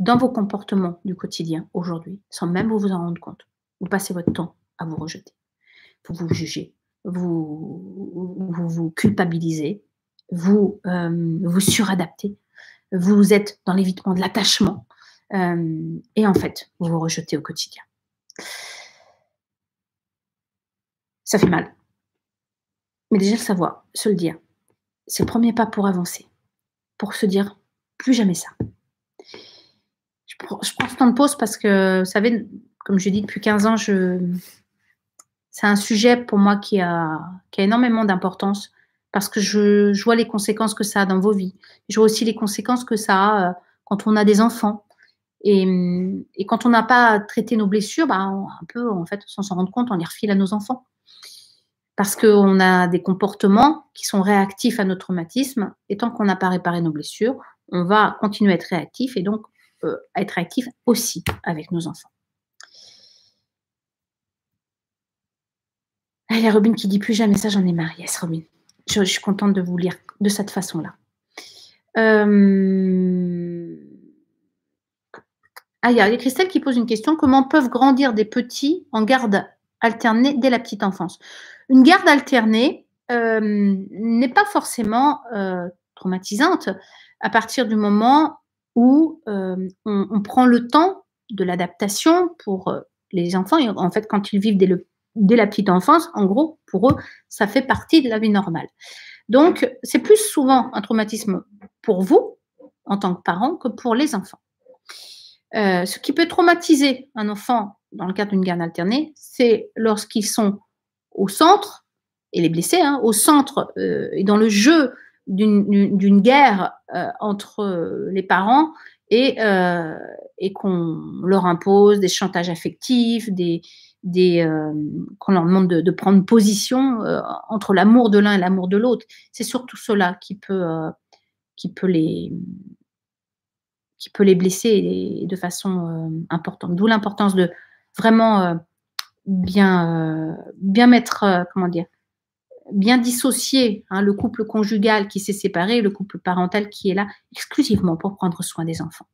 dans vos comportements du quotidien aujourd'hui, sans même vous en rendre compte, vous passez votre temps à vous rejeter, vous vous jugez, vous vous, culpabilisez, vous euh, vous suradaptez, vous êtes dans l'évitement de l'attachement, euh, et en fait, vous vous rejetez au quotidien. Ça fait mal. Mais déjà le savoir, se le dire, c'est le premier pas pour avancer, pour se dire plus jamais ça. Je prends, ce temps de pause parce que, vous savez, comme je dis depuis 15 ans, je... c'est un sujet pour moi qui a, a énormément d'importance parce que je, je, vois les conséquences que ça a dans vos vies. Je vois aussi les conséquences que ça a euh, quand on a des enfants, Mm, et, quand on n'a pas traité nos blessures, bah, un peu, en fait, sans s'en rendre compte, on les refile à nos enfants. Parce qu'on a des comportements qui sont réactifs à nos traumatismes. Et tant qu'on n'a pas réparé nos blessures, on va continuer à être réactif et donc euh, être réactif aussi avec nos enfants. Ah, il y a Robin qui dit plus jamais ça, j'en ai marre. Yes, Robin. Je, suis contente de vous lire de cette façon-là. Euh, ah, il y a Christelle qui pose une question. Comment peuvent grandir des petits en garde alternée dès la petite enfance Une garde alternée euh, n'est pas forcément euh, traumatisante à partir du moment où euh, on, prend le temps de l'adaptation pour les enfants. en fait, quand ils vivent dès, dès, la petite enfance, en gros, pour eux, ça fait partie de la vie normale. Donc, c'est plus souvent un traumatisme pour vous, en tant que parent, que pour les enfants. Euh, ce qui peut traumatiser un enfant dans le cadre d'une guerre alternée, c'est lorsqu'ils sont au centre, et les blessés, hein, au centre euh, et dans le jeu d'une guerre euh, entre les parents et, et qu'on leur impose des chantages affectifs, des, des, qu'on leur demande de, prendre position entre l'amour de l'un et l'amour de l'autre. C'est surtout cela qui peut les, qui peut les blesser de façon euh, importante. D'où l'importance de vraiment euh, bien, euh, bien mettre, comment dire, bien dissocier hein, le couple conjugal qui s'est séparé et le couple parental qui est là exclusivement pour prendre soin des enfants.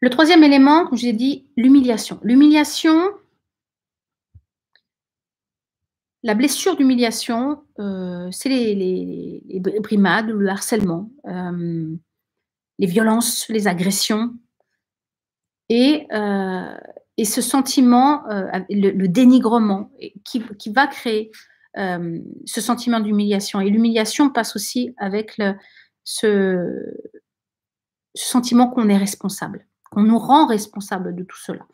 Le troisième élément, comme j'ai dit, l'humiliation. L'humiliation, la blessure d'humiliation, euh, c'est les, les, ou brimades, le harcèlement, euh, les violences, les agressions. Et, euh, ce sentiment, le, dénigrement qui, va créer ce sentiment d'humiliation. Et l'humiliation passe aussi avec ce, ce sentiment qu'on est responsable, qu'on nous rend responsable de tout cela.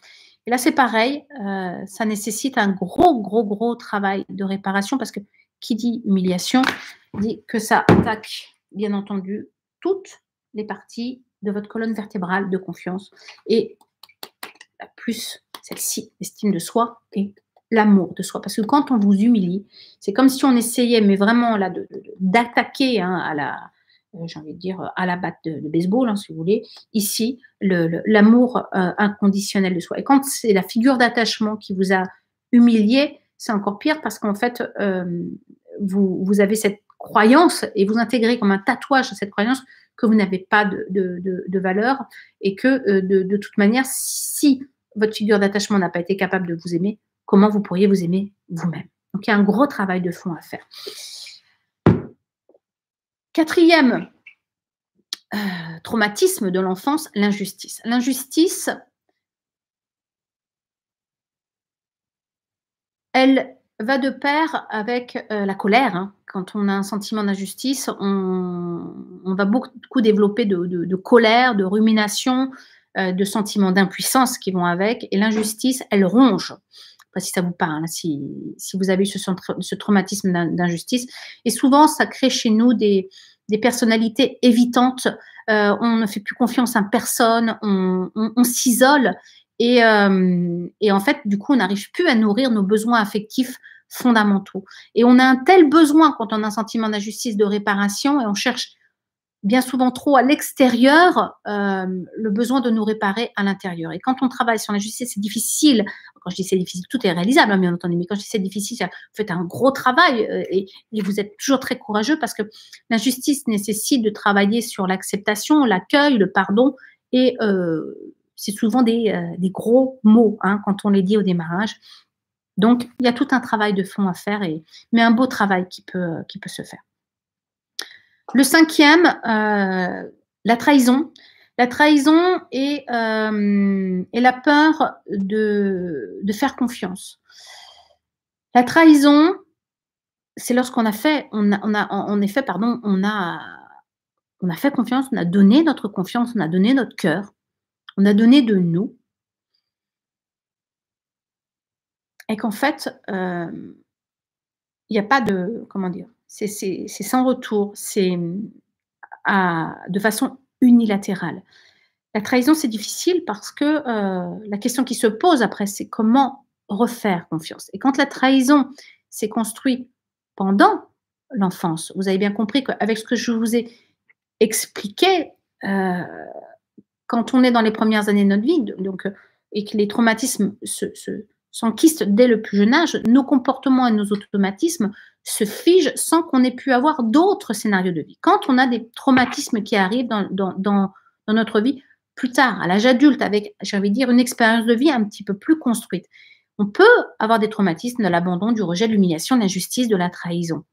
Et là, c'est pareil, euh, ça nécessite un gros, gros, gros travail de réparation parce que qui dit humiliation dit que ça attaque, bien entendu, toutes les parties de votre colonne vertébrale de confiance et plus celle-ci, l'estime de soi et l'amour de soi. Parce que quand on vous humilie, c'est comme si on essayait, mais vraiment là, d'attaquer hein, à la euh, j'ai envie de dire, euh, à la batte de, baseball, hein, si vous voulez, ici, l'amour euh, inconditionnel de soi. Et quand c'est la figure d'attachement qui vous a humilié, c'est encore pire parce qu'en fait, vous, avez cette croyance et vous intégrez comme un tatouage cette croyance que vous n'avez pas de, valeur et que de, toute manière, si votre figure d'attachement n'a pas été capable de vous aimer, comment vous pourriez vous aimer vous-même Donc il y a un gros travail de fond à faire. Quatrième euh, traumatisme de l'enfance, l'injustice. L'injustice, elle va de pair avec euh, la colère. Hein. Quand on a un sentiment d'injustice, on, va beaucoup développer de, colère, de rumination, euh, de sentiments d'impuissance qui vont avec. Et l'injustice, elle ronge si ça vous parle, hein, si, vous avez eu ce, traumatisme d'injustice. Et souvent, ça crée chez nous des, personnalités évitantes. Euh, on ne fait plus confiance à personne, on, s'isole. Et, euh, et, en fait, du coup, on n'arrive plus à nourrir nos besoins affectifs fondamentaux. Et on a un tel besoin quand on a un sentiment d'injustice, de réparation, et on cherche bien souvent trop à l'extérieur euh, le besoin de nous réparer à l'intérieur. Et quand on travaille sur la justice c'est difficile. Quand je dis c'est difficile, tout est réalisable, hein, bien entendu, mais quand je dis c'est difficile, vous faites un gros travail euh, et, vous êtes toujours très courageux parce que l'injustice nécessite de travailler sur l'acceptation, l'accueil, le pardon et euh, c'est souvent des, euh, des, gros mots hein, quand on les dit au démarrage. Donc, il y a tout un travail de fond à faire, et, mais un beau travail qui peut, qui peut se faire. Le cinquième, euh, la trahison. La trahison et, euh, la peur de, faire confiance. La trahison, c'est lorsqu'on a fait, on a, en effet, pardon, on a, fait confiance, on a donné notre confiance, on a donné notre cœur, on a donné de nous, et qu'en fait, euh, il n'y a pas de, comment dire, c'est sans retour, c'est mmh, de façon unilatérale. La trahison, c'est difficile parce que euh, la question qui se pose après, c'est comment refaire confiance. Et quand la trahison s'est construite pendant l'enfance, vous avez bien compris qu'avec ce que je vous ai expliqué, euh, quand on est dans les premières années de notre vie, donc, euh, et que les traumatismes se, s'enquistent dès le plus jeune âge, nos comportements et nos automatismes se figent sans qu'on ait pu avoir d'autres scénarios de vie. Quand on a des traumatismes qui arrivent dans, dans, notre vie plus tard, à l'âge adulte, avec, j'ai dire, une expérience de vie un petit peu plus construite, on peut avoir des traumatismes de l'abandon, du rejet, de l'humiliation, de l'injustice, de la trahison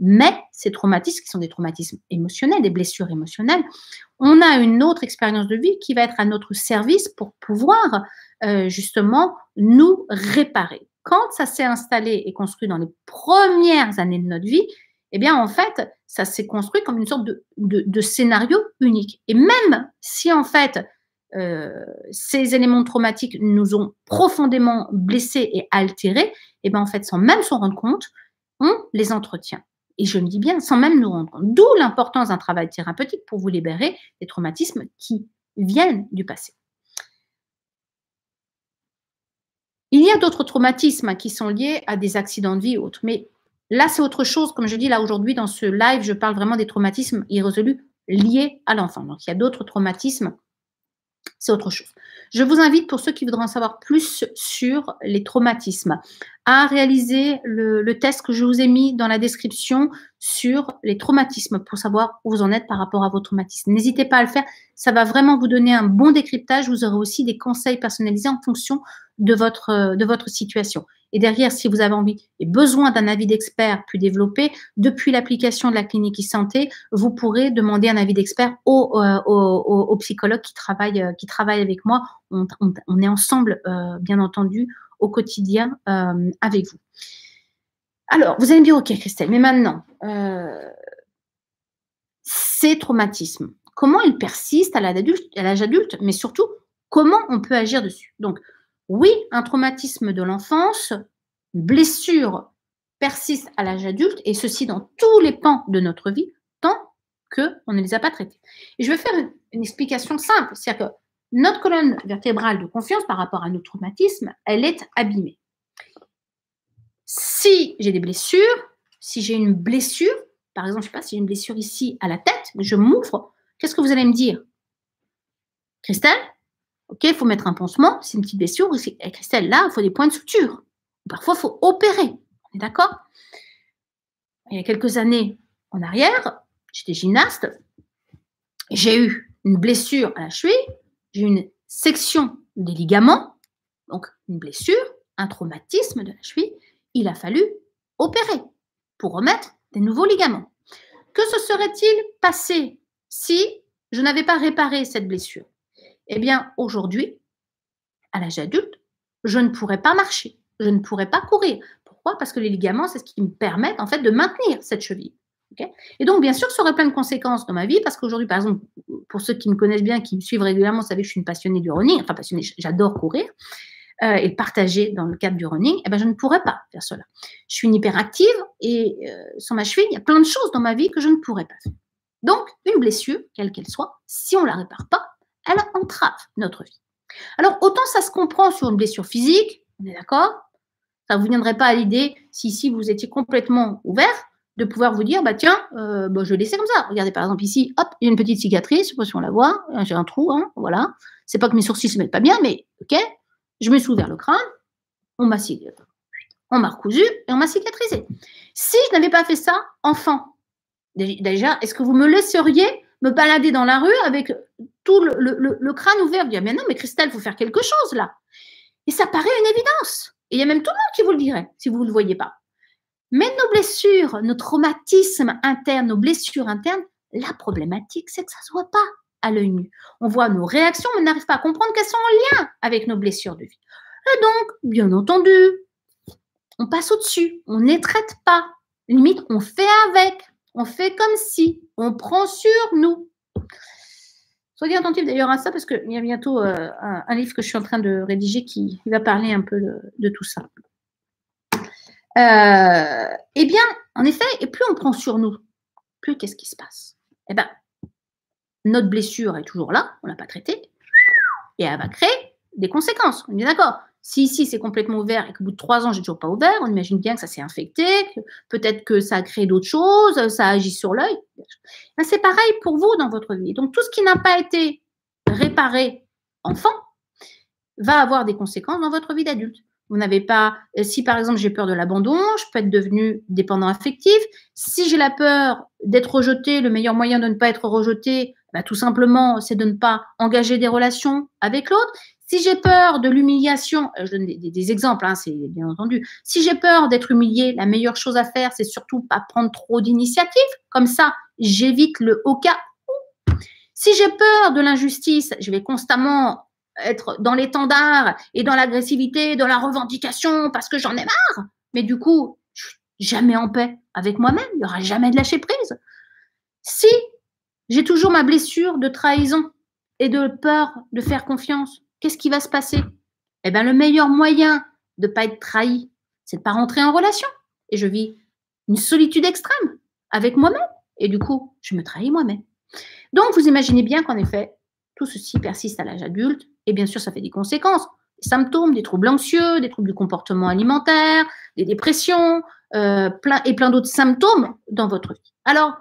mais ces traumatismes qui sont des traumatismes émotionnels, des blessures émotionnelles, on a une autre expérience de vie qui va être à notre service pour pouvoir euh, justement nous réparer. Quand ça s'est installé et construit dans les premières années de notre vie, eh bien en fait, ça s'est construit comme une sorte de, scénario unique. Et même si en fait euh, ces éléments traumatiques nous ont profondément blessés et altérés, eh bien en fait sans même s'en rendre compte, on les entretient et je le dis bien sans même nous rendre compte. D'où l'importance d'un travail thérapeutique pour vous libérer des traumatismes qui viennent du passé. Il y a d'autres traumatismes qui sont liés à des accidents de vie ou autres, mais là c'est autre chose. Comme je dis là aujourd'hui dans ce live, je parle vraiment des traumatismes irrésolus liés à l'enfant. Donc il y a d'autres traumatismes, c'est autre chose. Je vous invite pour ceux qui voudront en savoir plus sur les traumatismes à réaliser le, test que je vous ai mis dans la description sur les traumatismes pour savoir où vous en êtes par rapport à vos traumatismes. N'hésitez pas à le faire, ça va vraiment vous donner un bon décryptage. Vous aurez aussi des conseils personnalisés en fonction de votre, de votre situation. Et derrière, si vous avez envie et besoin d'un avis d'expert plus développé, depuis l'application de la clinique e-santé, vous pourrez demander un avis d'expert au, euh, psychologue qui travaille, euh, qui travaille avec moi. On, est ensemble, euh, bien entendu, au quotidien euh, avec vous. Alors, vous allez me dire, ok Christelle, mais maintenant, euh, ces traumatismes, comment ils persistent à l'âge adulte, mais surtout, comment on peut agir dessus Donc, oui, un traumatisme de l'enfance, blessure persiste à l'âge adulte, et ceci dans tous les pans de notre vie, tant qu'on ne les a pas traités. Et je vais faire une explication simple, c'est-à-dire que notre colonne vertébrale de confiance par rapport à nos traumatismes, elle est abîmée. Si j'ai des blessures, si j'ai une blessure, par exemple, je ne sais pas, si j'ai une blessure ici à la tête, je m'ouvre, qu'est-ce que vous allez me dire Christelle, ok, il faut mettre un pansement, c'est une petite blessure, eh, Christelle, là, il faut des points de suture. Parfois, il faut opérer, on est d'accord Il y a quelques années en arrière, j'étais gymnaste, j'ai eu une blessure à la cheville, j'ai une section des ligaments, donc une blessure, un traumatisme de la cheville, il a fallu opérer pour remettre des nouveaux ligaments. Que se serait-il passé si je n'avais pas réparé cette blessure Eh bien, aujourd'hui, à l'âge adulte, je ne pourrais pas marcher, je ne pourrais pas courir. Pourquoi Parce que les ligaments, c'est ce qui me permet en fait de maintenir cette cheville et donc, bien sûr, ça aurait plein de conséquences dans ma vie, parce qu'aujourd'hui, par exemple, pour ceux qui me connaissent bien, qui me suivent régulièrement, vous savez, que je suis une passionnée du running, enfin passionnée, j'adore courir euh, et partager dans le cadre du running, eh ben, je ne pourrais pas faire cela. Je suis une hyperactive et euh, sans ma cheville, il y a plein de choses dans ma vie que je ne pourrais pas faire. Donc, une blessure, quelle qu'elle soit, si on ne la répare pas, elle entrave notre vie. Alors, autant ça se comprend sur une blessure physique, on est d'accord Ça ne vous viendrait pas à l'idée si, si vous étiez complètement ouvert, de pouvoir vous dire, bah tiens, euh, bon, je vais laisser comme ça. Regardez, par exemple, ici, hop, il y a une petite cicatrice, je sais pas si on la voit, hein, j'ai un trou, hein, voilà. C'est pas que mes sourcils se mettent pas bien, mais ok, je me suis ouvert le crâne, on m'a on m'a recousu et on m'a cicatrisé. Si je n'avais pas fait ça, enfant, déjà, est-ce que vous me laisseriez me balader dans la rue avec tout le, crâne ouvert bien mais non, mais Christelle, il faut faire quelque chose là. Et ça paraît une évidence. Et il y a même tout le monde qui vous le dirait si vous ne le voyez pas. Mais nos blessures, nos traumatismes internes, nos blessures internes, la problématique, c'est que ça ne se voit pas à l'œil nu. On voit nos réactions, on n'arrive pas à comprendre qu'elles sont en lien avec nos blessures de vie. Et donc, bien entendu, on passe au-dessus, on ne les traite pas. Limite, on fait avec, on fait comme si, on prend sur nous. Soyez attentifs d'ailleurs à ça parce qu'il y a bientôt euh, un, livre que je suis en train de rédiger qui va parler un peu de tout ça. Euh, eh bien, en effet, et plus on prend sur nous, plus qu'est-ce qui se passe Eh bien, notre blessure est toujours là, on ne l'a pas traitée, et elle va créer des conséquences. On est d'accord si ici c'est complètement ouvert et qu'au bout de trois ans, j'ai toujours pas ouvert, on imagine bien que ça s'est infecté, peut-être que ça a créé d'autres choses, ça agit sur l'œil. Ben, c'est pareil pour vous dans votre vie. Donc tout ce qui n'a pas été réparé enfant va avoir des conséquences dans votre vie d'adulte. Vous n'avez pas. Euh, si par exemple j'ai peur de l'abandon, je peux être devenu dépendant affectif. Si j'ai la peur d'être rejeté, le meilleur moyen de ne pas être rejeté, bah, tout simplement, c'est de ne pas engager des relations avec l'autre. Si j'ai peur de l'humiliation, euh, je donne des, exemples, hein, c'est bien entendu. Si j'ai peur d'être humilié, la meilleure chose à faire, c'est surtout pas prendre trop d'initiatives. Comme ça, j'évite le au cas où. Si j'ai peur de l'injustice, je vais constamment être dans l'étendard et dans l'agressivité, dans la revendication parce que j'en ai marre. Mais du coup, je suis jamais en paix avec moi-même. Il n'y aura jamais de lâcher prise. Si j'ai toujours ma blessure de trahison et de peur de faire confiance, qu'est-ce qui va se passer Eh bien, le meilleur moyen de ne pas être trahi, c'est de ne pas rentrer en relation. Et je vis une solitude extrême avec moi-même. Et du coup, je me trahis moi-même. Donc, vous imaginez bien qu'en effet, tout ceci persiste à l'âge adulte et bien sûr, ça fait des conséquences. Des symptômes, des troubles anxieux, des troubles du comportement alimentaire, des dépressions euh, plein, et plein d'autres symptômes dans votre vie. Alors,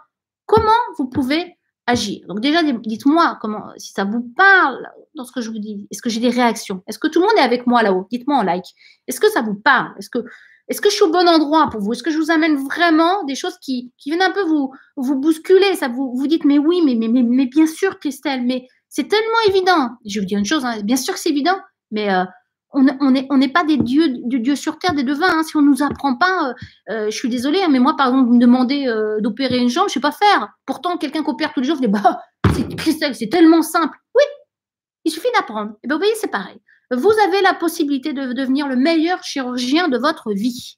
comment vous pouvez agir Donc déjà, dites-moi comment, si ça vous parle dans ce que je vous dis. Est-ce que j'ai des réactions Est-ce que tout le monde est avec moi là-haut Dites-moi en like. Est-ce que ça vous parle Est-ce que est que je suis au bon endroit pour vous Est-ce que je vous amène vraiment des choses qui, viennent un peu vous, vous bousculer Ça vous, vous dites, mais oui, mais, mais, mais, mais bien sûr, Christelle, mais c'est tellement évident. Je vous dis une chose, hein, bien sûr que c'est évident, mais euh, on n'est on pas des dieux, sur terre, des devins. Hein. Si on ne nous apprend pas, euh, euh, je suis désolée, hein, mais moi, par exemple, vous me demandez d'opérer une jambe, je ne sais pas faire. Pourtant, quelqu'un qui opère tous les jours, je dis, bah, c'est c'est tellement simple. Oui, il suffit d'apprendre. Et eh ben, vous voyez, c'est pareil. Vous avez la possibilité de devenir le meilleur chirurgien de votre vie.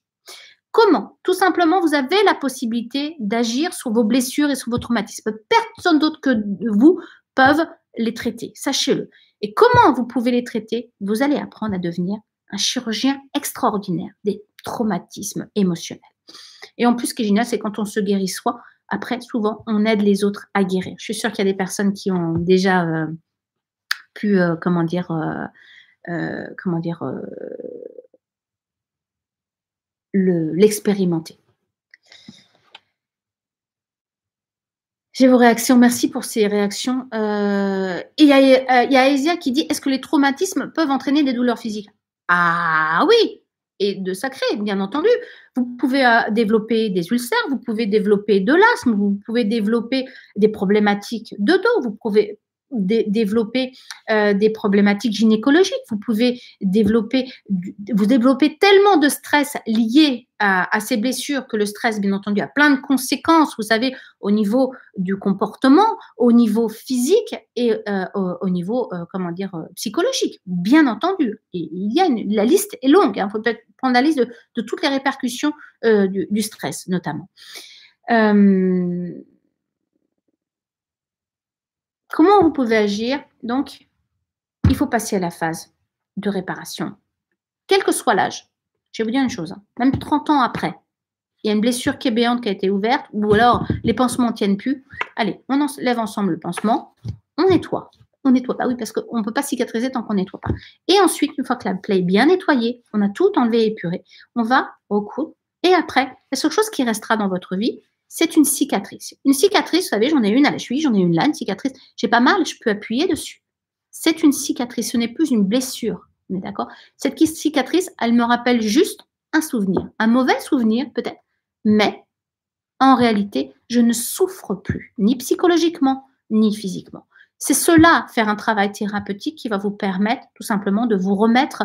Comment Tout simplement, vous avez la possibilité d'agir sur vos blessures et sur vos traumatismes. Personne d'autre que vous peut les traiter, sachez-le. Et comment vous pouvez les traiter Vous allez apprendre à devenir un chirurgien extraordinaire des traumatismes émotionnels. Et en plus, ce qui est génial, c'est quand on se guérit soi, après, souvent, on aide les autres à guérir. Je suis sûre qu'il y a des personnes qui ont déjà euh, pu, euh, comment dire, euh, comment dire, l'expérimenter. J'ai vos réactions. Merci pour ces réactions. Euh, il y a, euh, y qui dit Est-ce que les traumatismes peuvent entraîner des douleurs physiques Ah oui Et de sacré, bien entendu. Vous pouvez euh, développer des ulcères, vous pouvez développer de l'asthme, vous pouvez développer des problématiques de dos, vous pouvez développer euh, des problématiques gynécologiques, vous pouvez développer, vous développez tellement de stress lié à, ces blessures que le stress, bien entendu, a plein de conséquences, vous savez, au niveau du comportement, au niveau physique et euh, au, niveau, euh, comment dire, psychologique, bien entendu. il y la liste est longue, il hein. faut peut-être prendre la liste de, toutes les répercussions du, stress, notamment. Comment vous pouvez agir Donc, il faut passer à la phase de réparation, quel que soit l'âge. Je vais vous dire une chose, hein. même 30 ans après, il y a une blessure qui béante qui a été ouverte, ou alors les pansements ne tiennent plus. Allez, on enlève ensemble le pansement, on nettoie. On nettoie pas, oui, parce qu'on ne peut pas cicatriser tant qu'on nettoie pas. Et ensuite, une fois que la plaie est bien nettoyée, on a tout enlevé et épuré, on va au coude. Et après, la seule chose qui restera dans votre vie, c'est une cicatrice. Une cicatrice, vous savez, j'en ai une à la cheville, j'en ai une là, une cicatrice. J'ai pas mal, je peux appuyer dessus. C'est une cicatrice, ce n'est plus une blessure. On d'accord Cette cicatrice, elle me rappelle juste un souvenir, un mauvais souvenir peut-être, mais en réalité, je ne souffre plus, ni psychologiquement, ni physiquement. C'est cela, faire un travail thérapeutique, qui va vous permettre tout simplement de vous remettre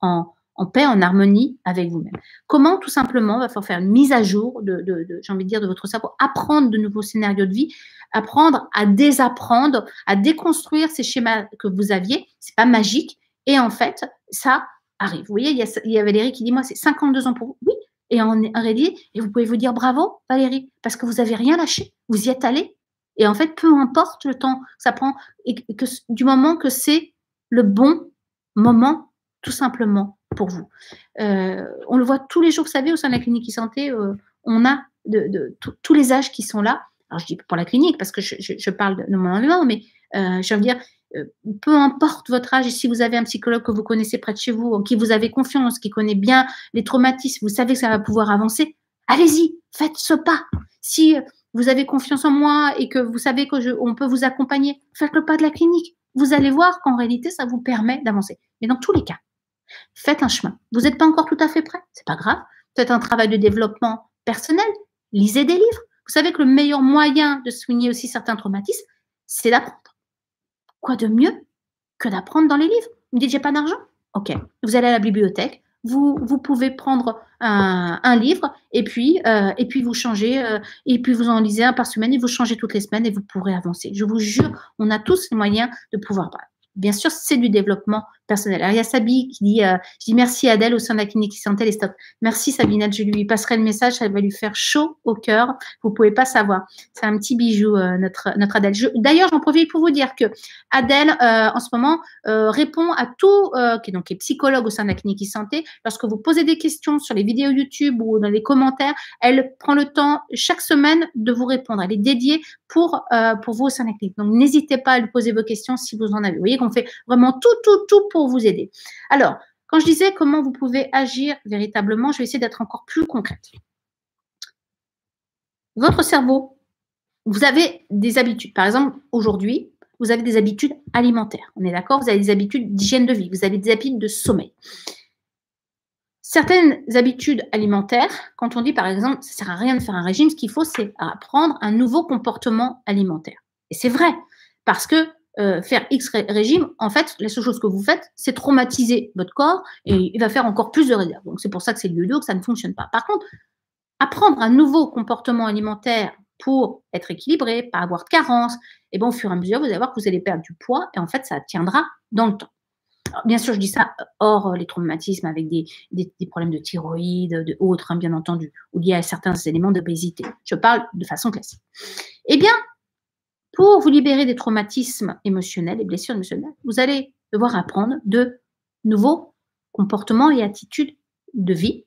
en, en paix, en harmonie avec vous-même. Comment Tout simplement, va falloir faire une mise à jour, de, j'ai envie de dire, de votre cerveau, apprendre de nouveaux scénarios de vie, apprendre à désapprendre, à déconstruire ces schémas que vous aviez. C'est pas magique. Et en fait, ça arrive. Vous voyez, il y, a, Valérie qui dit, moi, c'est 52 ans pour vous. Oui, et en réalité, et vous pouvez vous dire bravo Valérie, parce que vous n'avez rien lâché, vous y êtes allé. Et en fait, peu importe le temps que ça prend, et que, du moment que c'est le bon moment, tout simplement, pour vous. Euh, on le voit tous les jours, vous savez, au sein de la clinique e-santé, euh, on a de, tous les âges qui sont là. Alors, je dis pour la clinique parce que je, parle de mon environnement, mais euh, je veux dire, peu importe votre âge, et si vous avez un psychologue que vous connaissez près de chez vous, en qui vous avez confiance, qui connaît bien les traumatismes, vous savez que ça va pouvoir avancer, allez-y, faites ce pas. Si vous avez confiance en moi et que vous savez qu'on peut vous accompagner, faites le pas de la clinique. Vous allez voir qu'en réalité, ça vous permet d'avancer. Mais dans tous les cas, Faites un chemin. Vous n'êtes pas encore tout à fait prêt, c'est pas grave. Faites un travail de développement personnel. Lisez des livres. Vous savez que le meilleur moyen de soigner aussi certains traumatismes, c'est d'apprendre. Quoi de mieux que d'apprendre dans les livres Vous me dites, j'ai pas d'argent Ok, vous allez à la bibliothèque, vous, pouvez prendre un, livre et puis, euh, et puis vous changez, euh, et puis vous en lisez un par semaine et vous changez toutes les semaines et vous pourrez avancer. Je vous jure, on a tous les moyens de pouvoir. Bien sûr, c'est du développement alors, il y a Sabine qui dit, euh, je dis merci Adèle au sein de la clinique santé. les stop. Merci Sabine, je lui passerai le message, elle va lui faire chaud au cœur. Vous ne pouvez pas savoir. C'est un petit bijou, euh, notre, notre Adèle. d'ailleurs, j'en profite pour vous dire que Adèle, euh, en ce moment, répond à tout, qui, est donc, est psychologue au sein de la clinique santé. Lorsque vous posez des questions sur les vidéos YouTube ou dans les commentaires, elle prend le temps chaque semaine de vous répondre. Elle est dédiée pour, pour vous au sein de la clinique. Donc, n'hésitez pas à lui poser vos questions si vous en avez. Vous voyez qu'on fait vraiment tout, tout, tout pour vous aider. Alors, quand je disais comment vous pouvez agir véritablement, je vais essayer d'être encore plus concrète. Votre cerveau, vous avez des habitudes. Par exemple, aujourd'hui, vous avez des habitudes alimentaires. On est d'accord Vous avez des habitudes d'hygiène de vie, vous avez des habitudes de sommeil. Certaines habitudes alimentaires, quand on dit par exemple, ça ne sert à rien de faire un régime, ce qu'il faut, c'est apprendre un nouveau comportement alimentaire. Et c'est vrai, parce que euh, faire X régime, en fait, la seule chose que vous faites, c'est traumatiser votre corps et mm. il va faire encore plus de réserves. Donc, c'est pour ça que c'est le lieu que ça ne fonctionne pas. Par contre, apprendre un nouveau comportement alimentaire pour être équilibré, pas avoir de carence, et eh bien au fur et à mesure, vous allez voir que vous allez perdre du poids et en fait, ça tiendra dans le temps. bien sûr, je dis ça hors euh, les traumatismes avec des, des, problèmes de thyroïde, de autres, hein, bien entendu, ou liés à certains éléments d'obésité. Je parle de façon classique. Eh bien, pour vous libérer des traumatismes émotionnels et blessures émotionnelles, vous allez devoir apprendre de nouveaux comportements et attitudes de vie.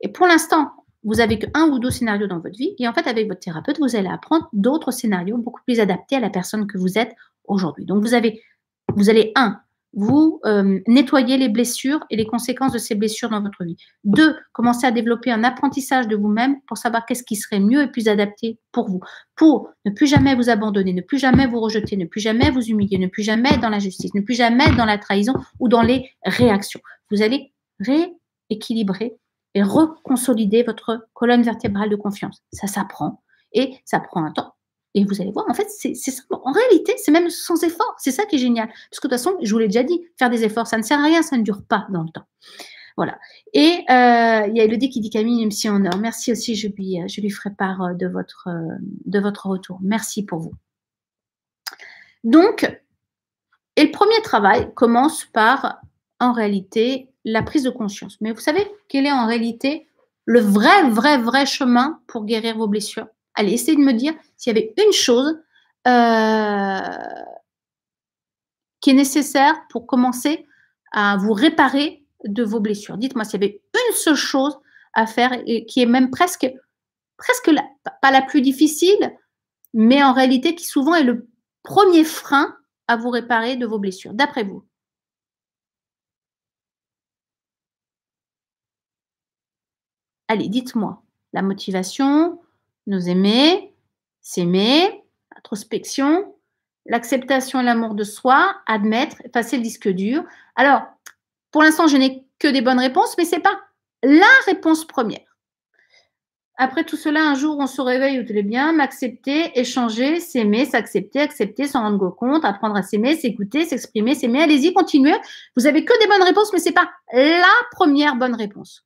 Et pour l'instant, vous n'avez qu'un ou deux scénarios dans votre vie. Et en fait, avec votre thérapeute, vous allez apprendre d'autres scénarios beaucoup plus adaptés à la personne que vous êtes aujourd'hui. Donc, vous, avez, vous allez, un, vous euh, nettoyez les blessures et les conséquences de ces blessures dans votre vie. Deux, commencez à développer un apprentissage de vous-même pour savoir qu'est-ce qui serait mieux et plus adapté pour vous, pour ne plus jamais vous abandonner, ne plus jamais vous rejeter, ne plus jamais vous humilier, ne plus jamais être dans justice, ne plus jamais être dans la trahison ou dans les réactions. Vous allez rééquilibrer et reconsolider votre colonne vertébrale de confiance. Ça s'apprend et ça prend un temps et vous allez voir, en fait, c'est simple. En réalité, c'est même sans effort. C'est ça qui est génial. Parce que de toute façon, je vous l'ai déjà dit, faire des efforts, ça ne sert à rien, ça ne dure pas dans le temps. Voilà. Et euh, il y a Elodie qui dit Camille, même si on a, Merci aussi, je lui, je lui ferai part euh, de votre, euh, de votre retour. Merci pour vous. Donc, et le premier travail commence par, en réalité, la prise de conscience. Mais vous savez quel est en réalité le vrai, vrai, vrai chemin pour guérir vos blessures Allez, essayez de me dire s'il y avait une chose euh, qui est nécessaire pour commencer à vous réparer de vos blessures. Dites-moi s'il y avait une seule chose à faire et qui est même presque, presque pas la plus difficile, mais en réalité qui souvent est le premier frein à vous réparer de vos blessures, d'après vous. Allez, dites-moi. La motivation, nous aimer, s'aimer, introspection, l'acceptation et l'amour de soi, admettre, effacer le disque dur. Alors, pour l'instant, je n'ai que des bonnes réponses, mais ce n'est pas la réponse première. Après tout cela, un jour, on se réveille où tout bien, m'accepter, échanger, s'aimer, s'accepter, accepter, s'en rendre compte, apprendre à s'aimer, s'écouter, s'exprimer, s'aimer. Allez-y, continuez. Vous avez que des bonnes réponses, mais ce n'est pas la première bonne réponse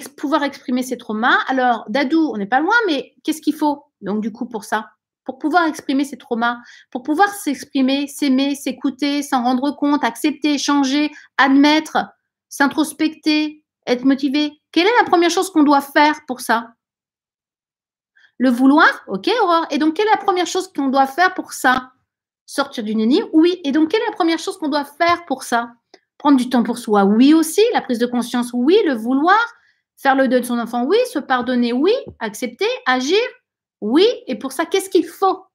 pouvoir exprimer ses traumas. Alors, Dadou, on n'est pas loin, mais qu'est-ce qu'il faut donc du coup pour ça Pour pouvoir exprimer ses traumas, pour pouvoir s'exprimer, s'aimer, s'écouter, s'en rendre compte, accepter, changer, admettre, s'introspecter, être motivé. Quelle est la première chose qu'on doit faire pour ça Le vouloir, ok Aurore. Et donc quelle est la première chose qu'on doit faire pour ça Sortir du énigme, oui. Et donc quelle est la première chose qu'on doit faire pour ça Prendre du temps pour soi, oui aussi. La prise de conscience, oui. Le vouloir, Faire le deuil de son enfant, oui. Se pardonner, oui. Accepter, agir, oui. Et pour ça, qu'est-ce qu'il faut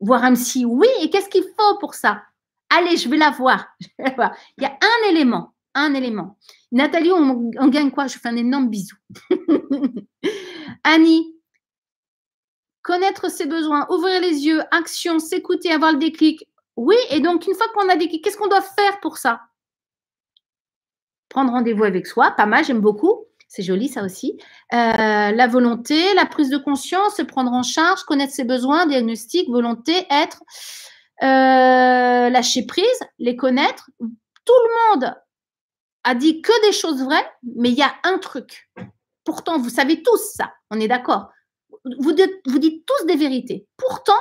Voir un psy, oui. Et qu'est-ce qu'il faut pour ça Allez, je vais la voir. Il y a un élément, un élément. Nathalie, on, gagne quoi Je fais un énorme bisou. Annie, connaître ses besoins, ouvrir les yeux, action, s'écouter, avoir le déclic. Oui, et donc une fois qu'on a déclic, qu'est-ce qu'on doit faire pour ça Prendre rendez-vous avec soi, pas mal, j'aime beaucoup. C'est joli ça aussi. Euh, la volonté, la prise de conscience, se prendre en charge, connaître ses besoins, diagnostic, volonté, être, euh, lâcher prise, les connaître. Tout le monde a dit que des choses vraies, mais il y a un truc. Pourtant, vous savez tous ça, on est d'accord. Vous, dites, vous dites tous des vérités. Pourtant,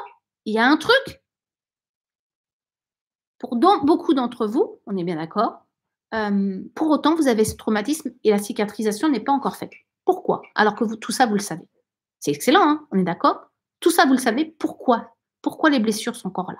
il y a un truc. Pour beaucoup d'entre vous, on est bien d'accord, euh, pour autant, vous avez ce traumatisme et la cicatrisation n'est pas encore faite. Pourquoi Alors que vous, tout ça, vous le savez. C'est excellent, hein, on est d'accord Tout ça, vous le savez. Pourquoi Pourquoi les blessures sont encore là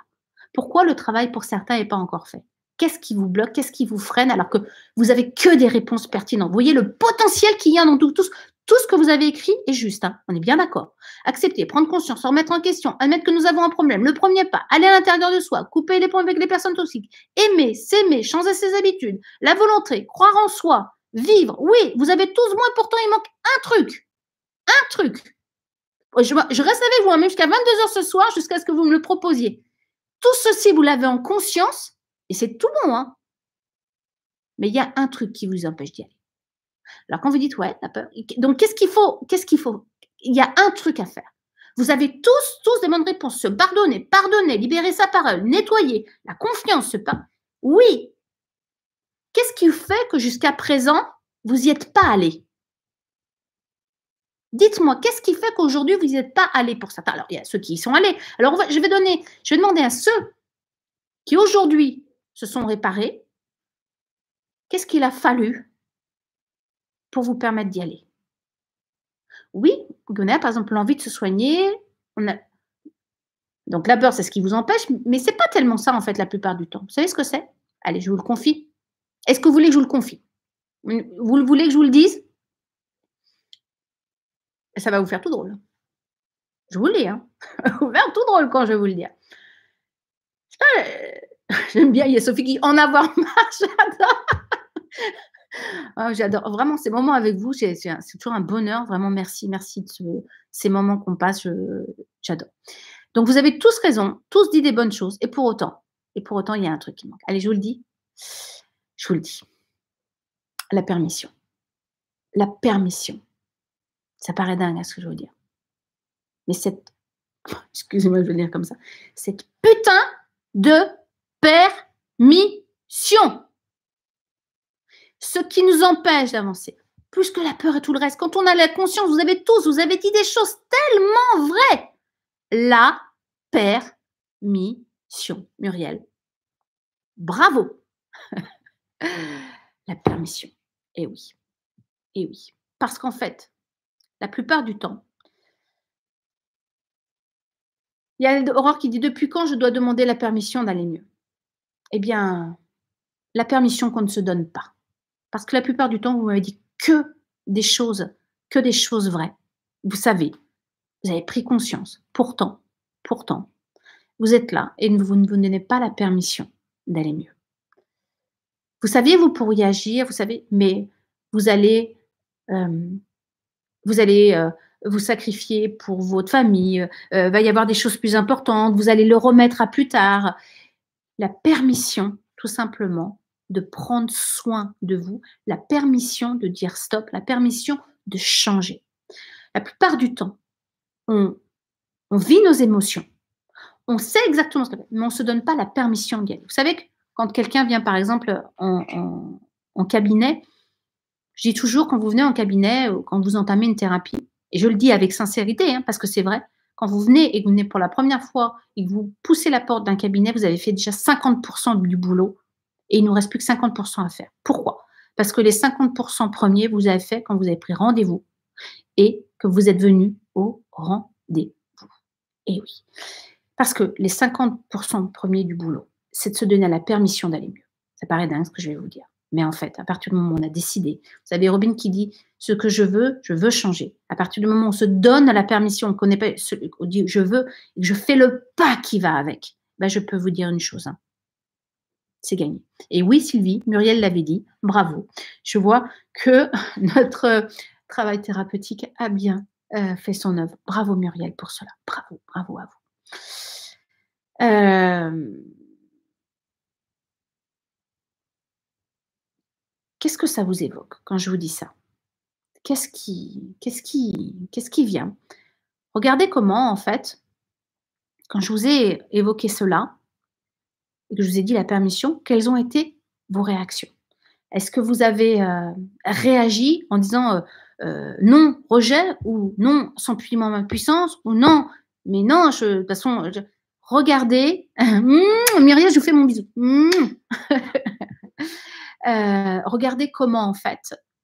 Pourquoi le travail pour certains n'est pas encore fait Qu'est-ce qui vous bloque Qu'est-ce qui vous freine alors que vous avez que des réponses pertinentes Vous voyez le potentiel qu'il y a dans tous tout, tout ce que vous avez écrit est juste, hein. on est bien d'accord. Accepter, prendre conscience, remettre en question, admettre que nous avons un problème, le premier pas, aller à l'intérieur de soi, couper les ponts avec les personnes toxiques, aimer, s'aimer, changer ses habitudes, la volonté, croire en soi, vivre. Oui, vous avez tous moins, pourtant il manque un truc. Un truc. Je, reste avec vous, hein, même jusqu'à 22h ce soir, jusqu'à ce que vous me le proposiez. Tout ceci, vous l'avez en conscience, et c'est tout bon. Hein. Mais il y a un truc qui vous empêche d'y aller. Alors quand vous dites ouais, t'as peur. Donc qu'est-ce qu'il faut Qu'est-ce qu'il faut Il y a un truc à faire. Vous avez tous, tous des bonnes réponses. Se pardonner, pardonner, libérer sa parole, nettoyer, la confiance, pas. Oui. Qu'est-ce qui fait que jusqu'à présent, vous n'y êtes pas allé Dites-moi, qu'est-ce qui fait qu'aujourd'hui, vous n'y êtes pas allé pour ça Alors, il y a ceux qui y sont allés. Alors, je vais donner, je vais demander à ceux qui aujourd'hui se sont réparés, qu'est-ce qu'il a fallu pour vous permettre d'y aller. Oui, on a par exemple l'envie de se soigner. On a... Donc la peur, c'est ce qui vous empêche, mais c'est pas tellement ça en fait la plupart du temps. Vous savez ce que c'est Allez, je vous le confie. Est-ce que vous voulez que je vous le confie Vous voulez que je vous le dise Ça va vous faire tout drôle. Je vous le dis, hein. vous faire tout drôle quand je vais vous le dire. Euh, j'aime bien, il y a Sophie qui en avoir marre, j'adore. Ah, j'adore vraiment ces moments avec vous. C'est toujours un bonheur. Vraiment, merci, merci de ces moments qu'on passe. Euh, j'adore. Donc, vous avez tous raison. Tous dit des bonnes choses. Et pour autant, et pour autant, il y a un truc qui manque. Allez, je vous le dis. Je vous le dis. La permission. La permission. Ça paraît dingue à hein, ce que je veux dire. Mais cette, excusez-moi, je vais le dire comme ça, cette putain de permission ce qui nous empêche d'avancer, plus que la peur et tout le reste. Quand on a la conscience, vous avez tous, vous avez dit des choses tellement vraies. La permission, Muriel. Bravo. la permission. Eh oui. Eh oui. Parce qu'en fait, la plupart du temps, il y a Aurore qui dit Depuis quand je dois demander la permission d'aller mieux Eh bien, la permission qu'on ne se donne pas. Parce que la plupart du temps, vous m'avez dit que des choses, que des choses vraies. Vous savez, vous avez pris conscience. Pourtant, pourtant, vous êtes là et vous ne vous donnez pas la permission d'aller mieux. Vous saviez, vous pourriez agir, vous savez, mais vous allez, euh, vous allez euh, vous sacrifier pour votre famille, euh, euh, va y avoir des choses plus importantes, vous allez le remettre à plus tard. La permission, tout simplement, de prendre soin de vous, la permission de dire stop, la permission de changer. La plupart du temps, on, vit nos émotions, on sait exactement ce qu'on fait, mais on ne se donne pas la permission d'y aller. Vous savez que quand quelqu'un vient, par exemple, en, cabinet, je dis toujours, quand vous venez en cabinet ou quand vous entamez une thérapie, et je le dis avec sincérité, hein, parce que c'est vrai, quand vous venez et que vous venez pour la première fois et que vous poussez la porte d'un cabinet, vous avez fait déjà 50% du boulot et il nous reste plus que 50% à faire. Pourquoi Parce que les 50% premiers, vous avez fait quand vous avez pris rendez-vous et que vous êtes venu au rendez-vous. Et eh oui. Parce que les 50% premiers du boulot, c'est de se donner la permission d'aller mieux. Ça paraît dingue ce que je vais vous dire. Mais en fait, à partir du moment où on a décidé, vous avez Robin qui dit ce que je veux, je veux changer. À partir du moment où on se donne la permission, on ne connaît pas, ce, on je veux, et je fais le pas qui va avec, ben je peux vous dire une chose. Hein c'est gagné. Et oui, Sylvie, Muriel l'avait dit, bravo. Je vois que notre euh, travail thérapeutique a bien euh, fait son œuvre. Bravo Muriel pour cela. Bravo, bravo à vous. Euh, qu'est-ce que ça vous évoque quand je vous dis ça Qu'est-ce qui, qu'est-ce qui, qu'est-ce qui vient Regardez comment, en fait, quand je vous ai évoqué cela, et que je vous ai dit la permission, quelles ont été vos réactions Est-ce que vous avez euh, réagi en disant euh, euh, non, rejet, ou non, sans puissance, ou non, mais non, je, de toute façon, regardez, mmh, hum, Myriam, je vous fais mon bisou. Hum. regardez comment, en fait,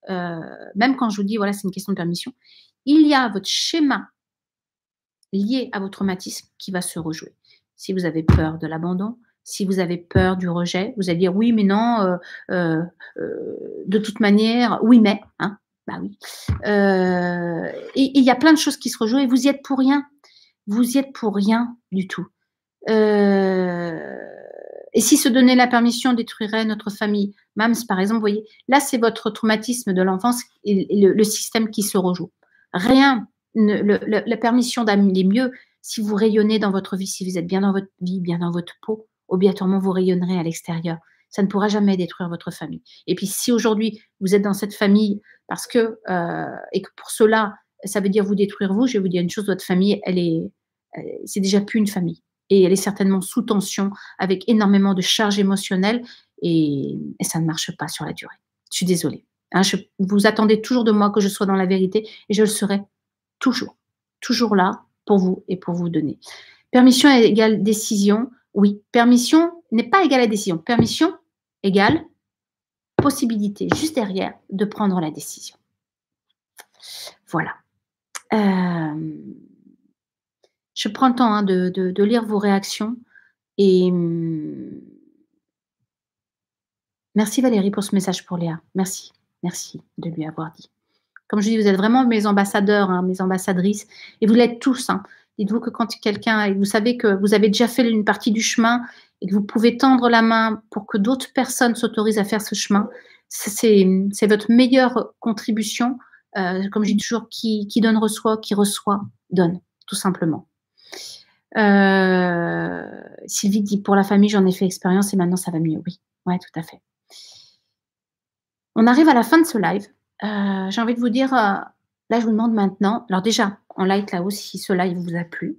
même quand je vous dis, voilà, c'est une question de permission, il y a votre schéma lié à votre traumatisme qui va se rejouer. Si vous avez peur de l'abandon, si vous avez peur du rejet, vous allez dire oui, mais non, euh, euh, euh, de toute manière, oui, mais. Hein, bah oui. et il y a plein de choses qui se rejouent et vous y êtes pour rien. Vous y êtes pour rien du tout. et si se donner la permission détruirait notre famille, Mams par exemple, vous voyez, là c'est votre traumatisme de l'enfance et le, système qui se rejoue. Rien, la permission d'amener mieux si vous rayonnez dans votre vie, si vous êtes bien dans votre vie, bien dans votre peau, obligatoirement vous rayonnerez à l'extérieur. Ça ne pourra jamais détruire votre famille. Et puis si aujourd'hui vous êtes dans cette famille parce que euh, et que pour cela ça veut dire vous détruire vous, je vais vous dire une chose, votre famille elle est euh, c'est déjà plus une famille et elle est certainement sous tension avec énormément de charges émotionnelles et, ça ne marche pas sur la durée. Je suis désolée. Hein, vous attendez toujours de moi que je sois dans la vérité et je le serai toujours, toujours là pour vous et pour vous donner. Permission égale décision. Oui, permission n'est pas égale à décision. Permission égale possibilité juste derrière de prendre la décision. Voilà. Euh, je prends le temps hein, de, lire vos réactions et hum, merci Valérie pour ce message pour Léa. Merci, merci de lui avoir dit. Comme je dis, vous êtes vraiment mes ambassadeurs, hein, mes ambassadrices et vous l'êtes tous. Hein. Dites-vous que quand quelqu'un, vous savez que vous avez déjà fait une partie du chemin et que vous pouvez tendre la main pour que d'autres personnes s'autorisent à faire ce chemin, c'est votre meilleure contribution. Euh, comme je dis toujours, qui, donne reçoit, qui reçoit donne, tout simplement. Euh, Sylvie dit pour la famille, j'en ai fait expérience et maintenant ça va mieux. Oui, ouais, tout à fait. On arrive à la fin de ce live. Euh, j'ai envie de vous dire, là, je vous demande maintenant. Alors déjà, en là-haut si ce live vous a plu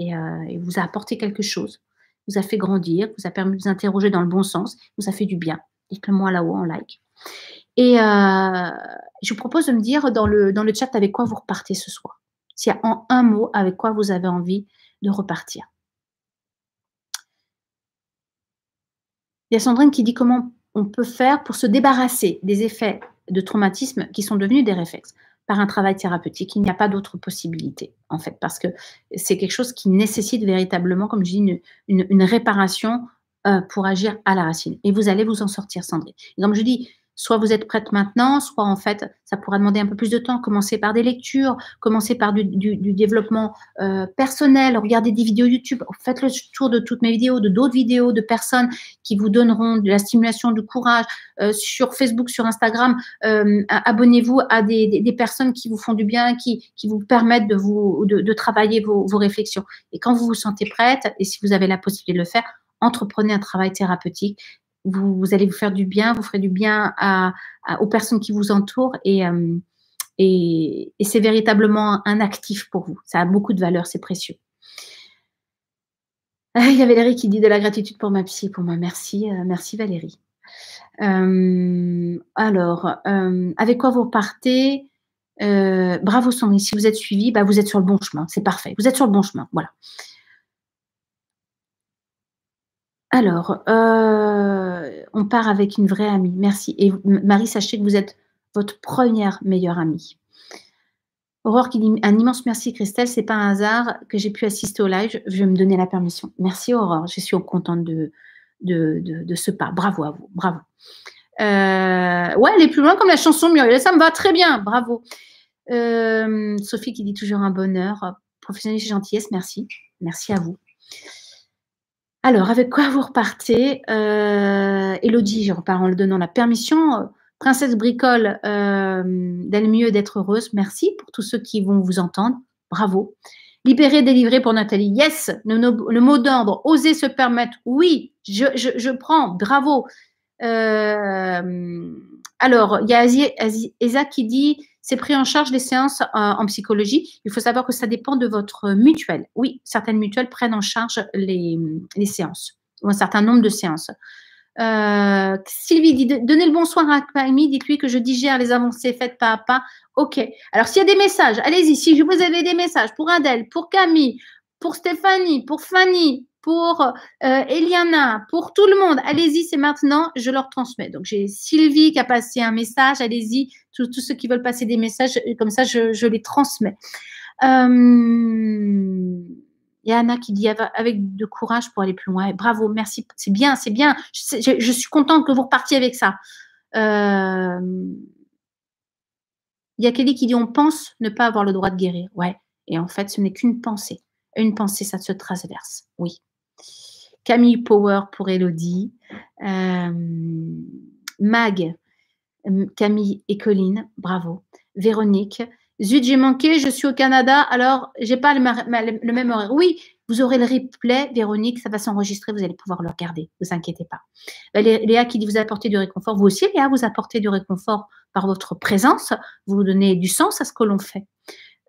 euh, et, vous a apporté quelque chose, vous a fait grandir, vous a permis de vous interroger dans le bon sens, vous a fait du bien. Dites-le-moi là-haut en like. Et euh, je vous propose de me dire dans le, dans le chat avec quoi vous repartez ce soir. S'il y a en un mot avec quoi vous avez envie de repartir. Il y a Sandrine qui dit comment on peut faire pour se débarrasser des effets de traumatisme qui sont devenus des réflexes par un travail thérapeutique. Il n'y a pas d'autre possibilité, en fait, parce que c'est quelque chose qui nécessite véritablement, comme je dis, une, réparation euh, pour agir à la racine. Et vous allez vous en sortir, Sandrine. Donc comme je dis, Soit vous êtes prête maintenant, soit en fait, ça pourra demander un peu plus de temps. Commencez par des lectures, commencez par du, développement euh, personnel, regardez des vidéos YouTube, faites le tour de toutes mes vidéos, de d'autres vidéos, de personnes qui vous donneront de la stimulation, du courage. Euh, sur Facebook, sur Instagram, euh, abonnez-vous à des, personnes qui vous font du bien, qui, vous permettent de, vous, de, travailler vos réflexions. Et quand vous vous sentez prête, et si vous avez la possibilité de le faire, entreprenez un travail thérapeutique vous, allez vous faire du bien, vous ferez du bien aux personnes qui vous entourent euh, et, c'est véritablement un actif pour vous. Ça a beaucoup de valeur, c'est précieux. Ah, il y a Valérie qui dit de la gratitude pour ma psy, pour moi. Merci, euh, merci Valérie. Euh, alors, avec quoi vous repartez Bravo Sandrine, si vous êtes suivi, bah, vous êtes sur le bon chemin. C'est parfait. Vous êtes sur le bon chemin. Voilà. Alors, euh, on part avec une vraie amie. Merci. Et Marie, sachez que vous êtes votre première meilleure amie. Aurore qui dit un immense merci Christelle, c'est pas un hasard que j'ai pu assister au live, je vais me donner la permission. Merci Aurore, je suis contente de, de, ce pas. Bravo à vous, bravo. Euh, ouais, elle est plus loin comme la chanson Muriel, ça me va très bien, bravo. Euh, Sophie qui dit toujours un bonheur, professionnelle et gentillesse, merci, merci à vous. Alors, avec quoi vous repartez euh, Elodie, je repars en le donnant la permission. Princesse Bricole, euh, mieux d'être heureuse. Merci pour tous ceux qui vont vous entendre. Bravo. Libéré, délivré pour Nathalie. Yes, le, mot d'ordre. Oser se permettre. Oui, je, je, prends. Bravo. Euh, alors, il y a Eza qui dit c'est pris en charge les séances euh, en psychologie. Il faut savoir que ça dépend de votre mutuelle. Oui, certaines mutuelles prennent en charge les, séances, ou un certain nombre de séances. Euh, Sylvie dit Donnez le bonsoir à Camille, dites-lui que je digère les avancées faites pas à pas. Ok. Alors, s'il y a des messages, allez-y. Si vous avez des messages pour Adèle, pour Camille, pour Stéphanie, pour Fanny, pour euh, Eliana, pour tout le monde. Allez-y, c'est maintenant, je leur transmets. Donc, j'ai Sylvie qui a passé un message. Allez-y, tous ceux qui veulent passer des messages, euh, comme ça, je, les transmets. Il euh, y a Anna qui dit ah, avec de courage pour aller plus loin. bravo, merci, c'est bien, c'est bien. Je, suis contente que vous repartiez avec ça. Il y a Kelly qui dit on pense ne pas avoir le droit de guérir. Ouais, et en fait, ce n'est qu'une pensée. Une pensée, ça se transverse, oui. Camille Power pour Elodie. Euh, Mag, euh, Camille et Colline, bravo. Véronique, zut, j'ai manqué, je suis au Canada, alors je n'ai pas le, même horaire. Oui, vous aurez le replay, Véronique, ça va s'enregistrer, vous allez pouvoir le regarder, ne vous inquiétez pas. Euh, Léa qui dit vous apportez du réconfort, vous aussi, Léa, vous apportez du réconfort par votre présence, vous donnez du sens à ce que l'on fait.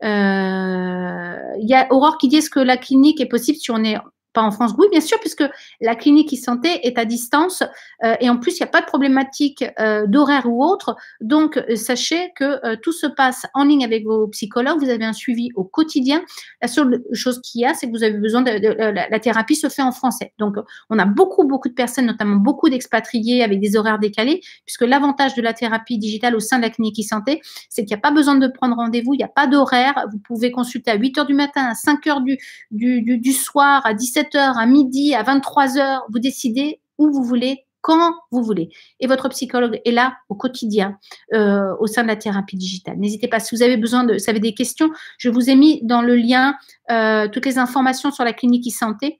Euh, il y a Aurore qui dit est-ce que la clinique est possible si on est pas en France Oui, bien sûr, puisque la clinique e-santé est à distance euh, et en plus, il n'y a pas de problématique euh, d'horaire ou autre. Donc, euh, sachez que tout se passe en ligne avec vos psychologues. Vous avez un suivi au quotidien. La seule chose qu'il y a, c'est que vous avez besoin de, la, thérapie se fait en français. Donc, on a beaucoup, beaucoup de personnes, notamment beaucoup d'expatriés avec des horaires décalés, puisque l'avantage de la thérapie digitale au sein de la clinique e-santé, c'est qu'il n'y a pas besoin de prendre rendez-vous, il n'y a pas d'horaire. Vous pouvez consulter à 8 h du matin, à 5 h du, du, soir, à 17 heures, à midi, à 23h, vous décidez où vous voulez, quand vous voulez. Et votre psychologue est là au quotidien euh, au sein de la thérapie digitale. N'hésitez pas, si vous avez besoin de, si des questions, je vous ai mis dans le lien euh, toutes les informations sur la clinique e-santé.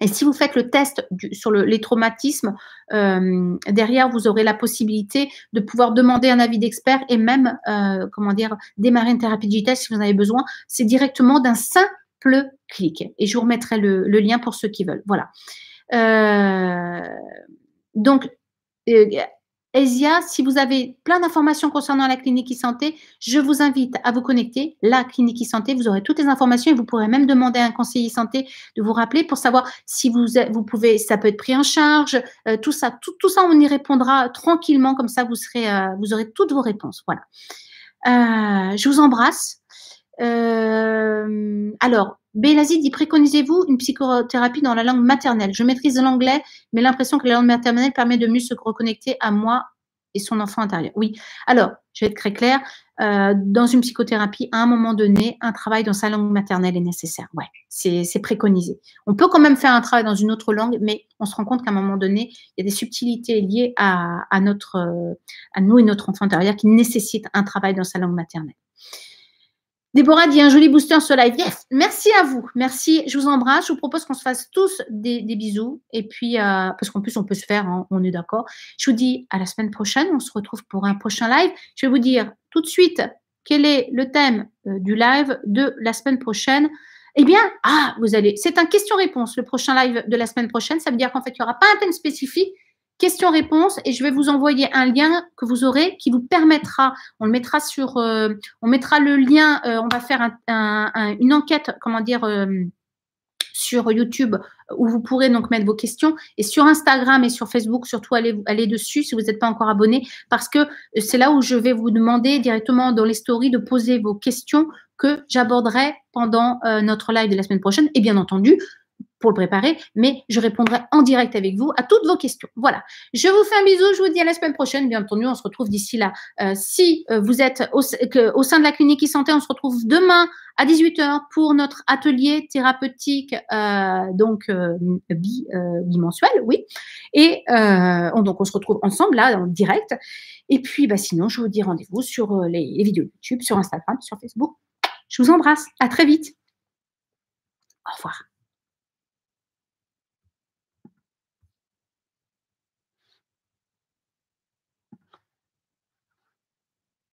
Et si vous faites le test sur les traumatismes, euh, derrière, vous aurez la possibilité de pouvoir demander un avis d'expert et même, comment dire, démarrer une thérapie digitale si vous en avez besoin. C'est directement d'un saint le clique Et je vous remettrai le, lien pour ceux qui veulent. Voilà. Euh, donc, Ezia euh, si vous avez plein d'informations concernant la clinique e-santé, je vous invite à vous connecter. La clinique e-santé, vous aurez toutes les informations et vous pourrez même demander à un conseiller santé de vous rappeler pour savoir si vous, vous pouvez, ça peut être pris en charge, euh, tout ça, tout, ça, on y répondra tranquillement, comme ça vous serez, vous aurez toutes vos réponses. Voilà. je vous embrasse. Euh, alors, Bélazi dit préconisez-vous une psychothérapie dans la langue maternelle Je maîtrise l'anglais, mais l'impression que la langue maternelle permet de mieux se reconnecter à moi et son enfant intérieur. Oui, alors, je vais être très claire. Euh, dans une psychothérapie, à un moment donné, un travail dans sa langue maternelle est nécessaire. Oui, c'est préconisé. On peut quand même faire un travail dans une autre langue, mais on se rend compte qu'à un moment donné, il y a des subtilités liées à, notre, euh, à nous et notre enfant intérieur qui nécessitent un travail dans sa langue maternelle. Déborah dit un joli booster sur live. Yes, merci à vous. Merci. Je vous embrasse. Je vous propose qu'on se fasse tous des, bisous. Et puis, euh, parce qu'en plus, on peut se faire, hein, on est d'accord. Je vous dis à la semaine prochaine. On se retrouve pour un prochain live. Je vais vous dire tout de suite quel est le thème euh, du live de la semaine prochaine. Eh bien, ah, vous allez. C'est un question-réponse. Le prochain live de la semaine prochaine, ça veut dire qu'en fait, il n'y aura pas un thème spécifique question-réponse et je vais vous envoyer un lien que vous aurez qui vous permettra, on le mettra sur, euh, on mettra le lien, euh, on va faire une enquête, comment dire, euh, sur YouTube où vous pourrez donc mettre vos questions et sur Instagram et sur Facebook surtout allez, allez dessus si vous n'êtes pas encore abonné parce que c'est là où je vais vous demander directement dans les stories de poser vos questions que j'aborderai pendant notre live de la semaine prochaine et bien entendu pour le préparer, mais je répondrai en direct avec vous à toutes vos questions. Voilà. Je vous fais un bisou, je vous dis à la semaine prochaine. Bien entendu, on se retrouve d'ici là. Euh, si euh, vous êtes au, sein de la clinique e-santé, on se retrouve demain à 18h pour notre atelier thérapeutique euh, donc bi, bimensuel, oui. Et donc on se retrouve ensemble là en direct. Et puis bah, sinon, je vous dis rendez-vous sur les vidéos YouTube, sur Instagram, sur Facebook. Je vous embrasse. À très vite. Au revoir.